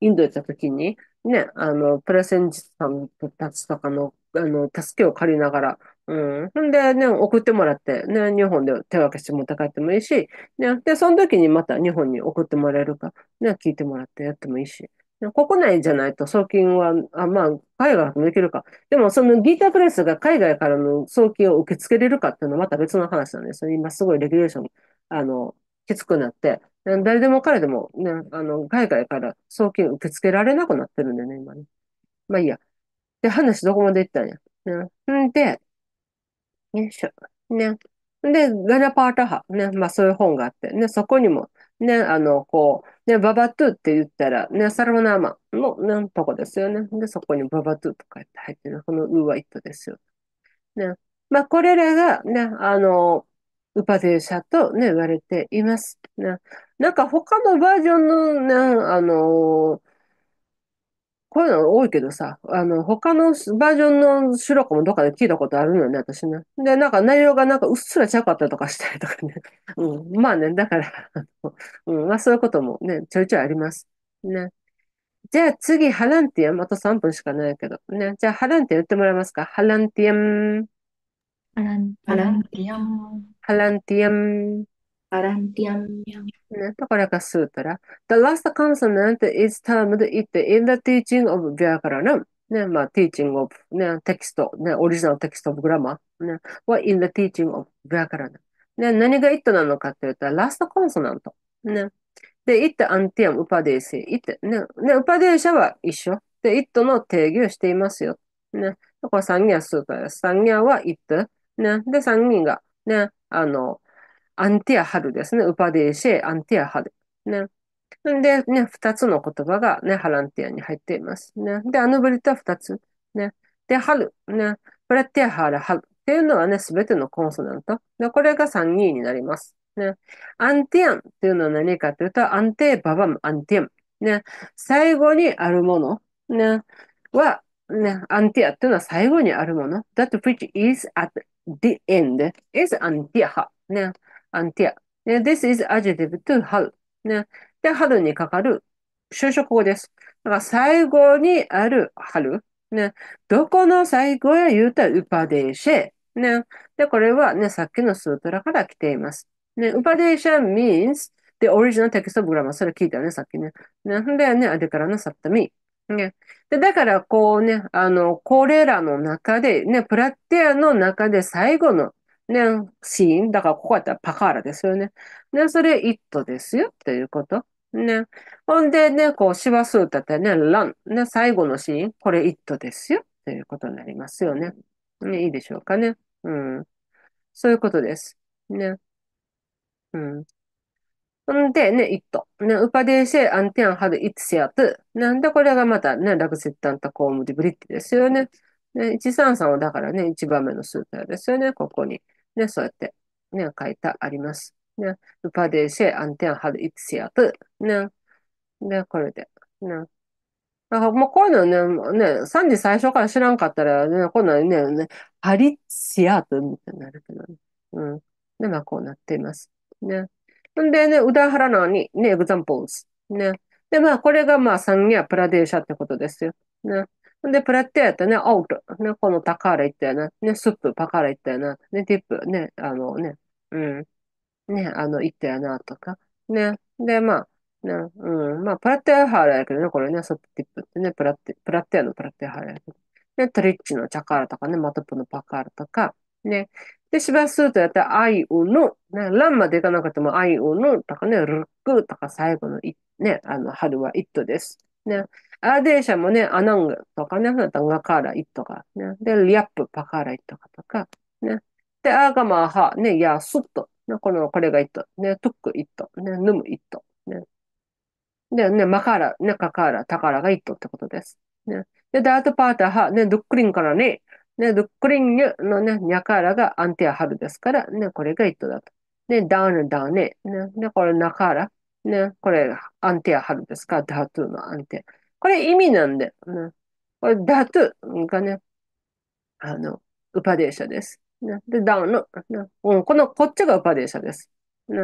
インド行った時に、ね、あの、プレセンジさんたちとかの、あの、助けを借りながら、うん。ほんでね、送ってもらって、ね、日本で手分けして持って帰ってもいいし、ね、で、その時にまた日本に送ってもらえるか、ね、聞いてもらってやってもいいし。国内じゃないと送金は、あ、まあ、海外もできるか。でも、そのギタープレスが海外からの送金を受け付けれるかっていうのはまた別の話なんですよ。今すごいレギュレーション、あの、きつくなって、誰でも彼でもね、あの、海外から送金受け付けられなくなってるんだよね、今ね。まあいいや。で、話どこまで行ったんや。ね、んで、よいしょ。ね。で、ガラパータ派。ね。まあそういう本があって。ね、そこにも、ね、あの、こう、ね、ババトゥって言ったら、ね、サルモナーマンの、ね、とこですよね。で、そこにババトゥとかって入ってね、このウーワイットですよ。ね。まあこれらが、ね、あの、ウパデーシャとね、言われています。ね。なんか他のバージョンの、ね、あのーこういうの多いけどさ、あの、他のバージョンの収録もどっかで聞いたことあるのよね、私ね。で、なんか内容がなんかうっすらちゃうかったとかしたりとかね。うん。まあね、だから うん、まあそういうこともね、ちょいちょいあります。ね。じゃあ次、ハランティアン。あと3分しかないけど。ね。じゃあ、ハランティアン言ってもらえますかハランティアン。ハランティアン。ハランティアン。Arantiam. Sutra. The last consonant is termed it in the teaching of Vyakaranam. ね、まあ、teaching of、ね、テキスト、ね、オリジナルテキストオブグラマー、ね、は in the teaching of Vyakaranam。ね、何が it なのかというと、last consonant。ね。で、it antiam upadesi。it、ね、ね、ウパデーシャは一緒。で、it の定義をしていますよ。ね。これ、サンギャスーパーです。サンギャは it。ね。で、三人が、ね、あの、アンティアハルですね。ウパデーシェ、アンティアハル。ね。んで、ね、二つの言葉がね、ハランティアに入っていますね。で、アヌブリットは二つ。ね。で、ハル。ね。プラティアハル、ハル。っていうのはね、すべてのコンソナント。で、これが三人になります。ね。アンティアンっていうのは何かというと、アンテーババム、アンティアン。ね。最後にあるもの。ね。は、ね、アンティアっていうのは最後にあるもの。that which is at the end is アンティアハ。ね。アン t ィア。this is adjective to 春。ね、で、春にかかる就職語です。だから最後にある春。ね、どこの最後や言うたらウパデーシェ。ね、で、これはね、さっきのスートラから来ています。ね、ウパデーシェ means the original text of grammar. それ聞いたよね、さっきね。ね、んでね、あれからのサッタミ。ね。で、だから、こうね、あの、これらの中で、ね、プラティアの中で最後のね、シーン。だからここやったらパカーラですよね。ね、それ、イットですよということ。ね。ほんでね、こう、シワスータってね、ラン。ね、最後のシーン。これ、イットですよということになりますよね。ねいいでしょうかね。うん。そういうことです。ね。うん。んで、ね、イット。ね、ウパデーシェ、アンテアン、ハル、イッツ、シアトゥ。なんで、これがまたね、ラグセッタンタ、コームディブリッジですよね。ね、133はだからね、1番目のスーターですよね、ここに。ね、そうやって、ね、書いてあります。ね、ルパデシェ、アンテン、ハル、イツシアね、ね、これで、ね。なんかもうこういうのね、ね、サンジ最初から知らんかったら、ね、こんなにね、ね、ハリッシアプみたいになるけど、ね、うん。で、まあこうなっています。ね。んでね、ウダハラナに、ね、エグザンポーズ。ね。で、まあこれがまあサンギプラデーシャってことですよ。ね。で、プレッテやったね、アウト。ね、このタカーラ言ったよな。ね、スープ、パカーラ言ったよな。ね、ティップ、ね、あのね、うん。ね、あの、言ったよな、とか。ね。で、まあ、ね、うん。まあ、プラッテアハーラやけどね、これね、スープ、ティップってね、プラッテ、プラッテアのプラッテアハーレやけど。ね、トリッチのチャカーラとかね、マトップのパカーラとか。ね。で、しばするとやったら、アイウヌ。ね、ランまで行かなくても、アイウヌとかね、ルックとか最後のい、ね、あの、春はイットです。ね。アーデーシャもね、アナングとかね、ダンガカーライとか、ね、で、リアップパカーライとかとか、ね。で、アーガマーハ、ね、ヤスット、ね、この、これがイット、ね、トックイット、ね、ヌムイット、ね。で、ね、マカーラ、ね、カカーラ、タカラがイットってことです。ね。で、ダートパータは、ね、ドックリンからね、ね、ドックリンニュのね、ニャカーラがアンティアハルですから、ね、これがイットだと。ね、ダーネ、ダーネ、ね、ね、これナカーラ、ね、これアンティアハルですかダートゥーのアンテア。これ意味なんで、うこれ、ダトゥがね、あの、ウパデーシャです。ね、で、ダウンの、ね、うん、この、こっちがウパデーシャです。ね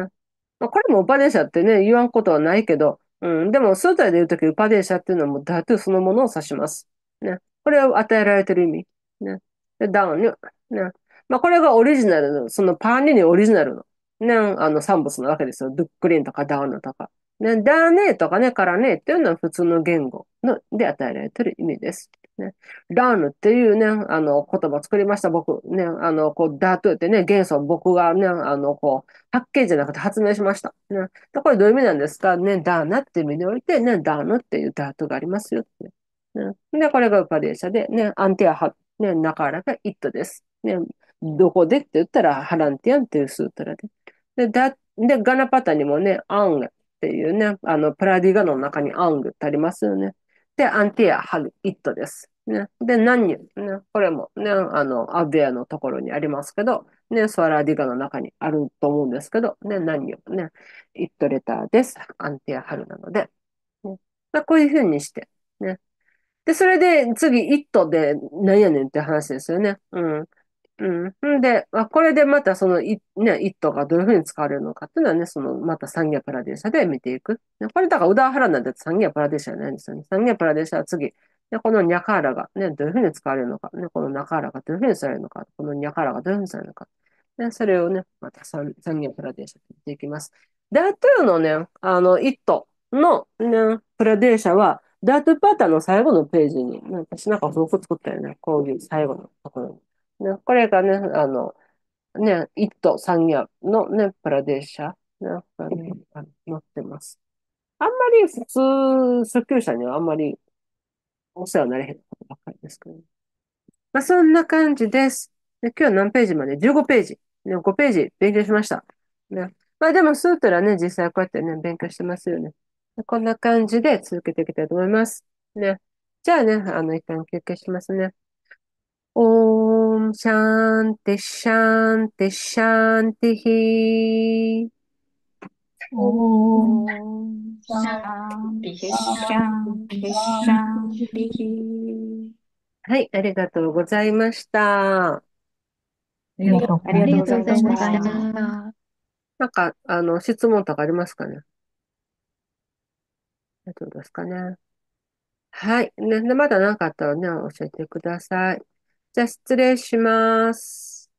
まあ、これもウパデーシャってね、言わんことはないけど、うん、でも、スータで言うとき、ウパデーシャっていうのはもうダトゥそのものを指します。ね、これを与えられてる意味。ね、で、ダウンに、ね、まあ、これがオリジナルの、そのパーニーにオリジナルの、ね、あの産物なわけですよ。ドゥックリンとかダウンとか。ね、だねとかね、からねっていうのは普通の言語ので与えられてる意味です。ね、ラーヌっていうね、あの、言葉作りました、僕。ね、あの、こう、ダートってね、元素僕がね、あの、こう、発見じゃなくて発明しました。ね、でこれどういう意味なんですかね、ダーナって意味において、ね、ダーヌっていうダートがありますよ、ね。ね、で、これがウパデーシャで、ね、アンティアハ、ね、中原がイットです。ね、どこでって言ったら、ハランティアンっていうスートラで。で、ダで、ガナパタにもね、アンっていうね、あの、プラディガの中にアングってありますよね。で、アンティア、ハル・イットです。ね。で、何人ね、これもね、あの、アデアのところにありますけど、ね、ソアラディガの中にあると思うんですけど、ね、何人ね、イットレターです。アンティア、ハルなので。ね、まこういうふうにして、ね。で、それで次、イットで何やねんって話ですよね。うん。うん。で、まあ、これでまたそのい、ね、一党がどういうふうに使われるのかっていうのはね、その、またサンギプラデーシャで見ていく。これだからウダーハラなんてサンギプラデーシャじゃないんですよね。サンギプラデーシャは次。で、このニャカーラがね、どういうふうに使われるのか。ね、このナカーラがどういうふうにされるのか。このニャカーラがどういうふうにされるのか。ね、それをね、またサンギプラデーシャで見ていきます。ダートゥーのね、あの、一党の、ね、プラデーシャは、ダートゥーパーターの最後のページに、なんか私なんかそく作ったよね。講義最後のところに。ね、これがね、あの、ね、一都三夜のね、プラデーシャ、なんね、あの載ってます。あんまり普通、初級者にはあんまりお世話になれへんことばっかりですけど、ね、まあそんな感じです。で今日何ページまで ?15 ページ。ね、5ページ勉強しました。ね。まあでもスートラね、実際こうやってね、勉強してますよね。こんな感じで続けていきたいと思います。ね。じゃあね、あの、一旦休憩しますね。ओम शांति श ां त シャンテ त िーी ओम शांति शांति श ां त はい、ありがとうございました。ありがとうございました。なんか、あの、質問とかありますかね大丈ですかね。はい。ね、まだなかったらね、教えてください。じゃあ失礼します。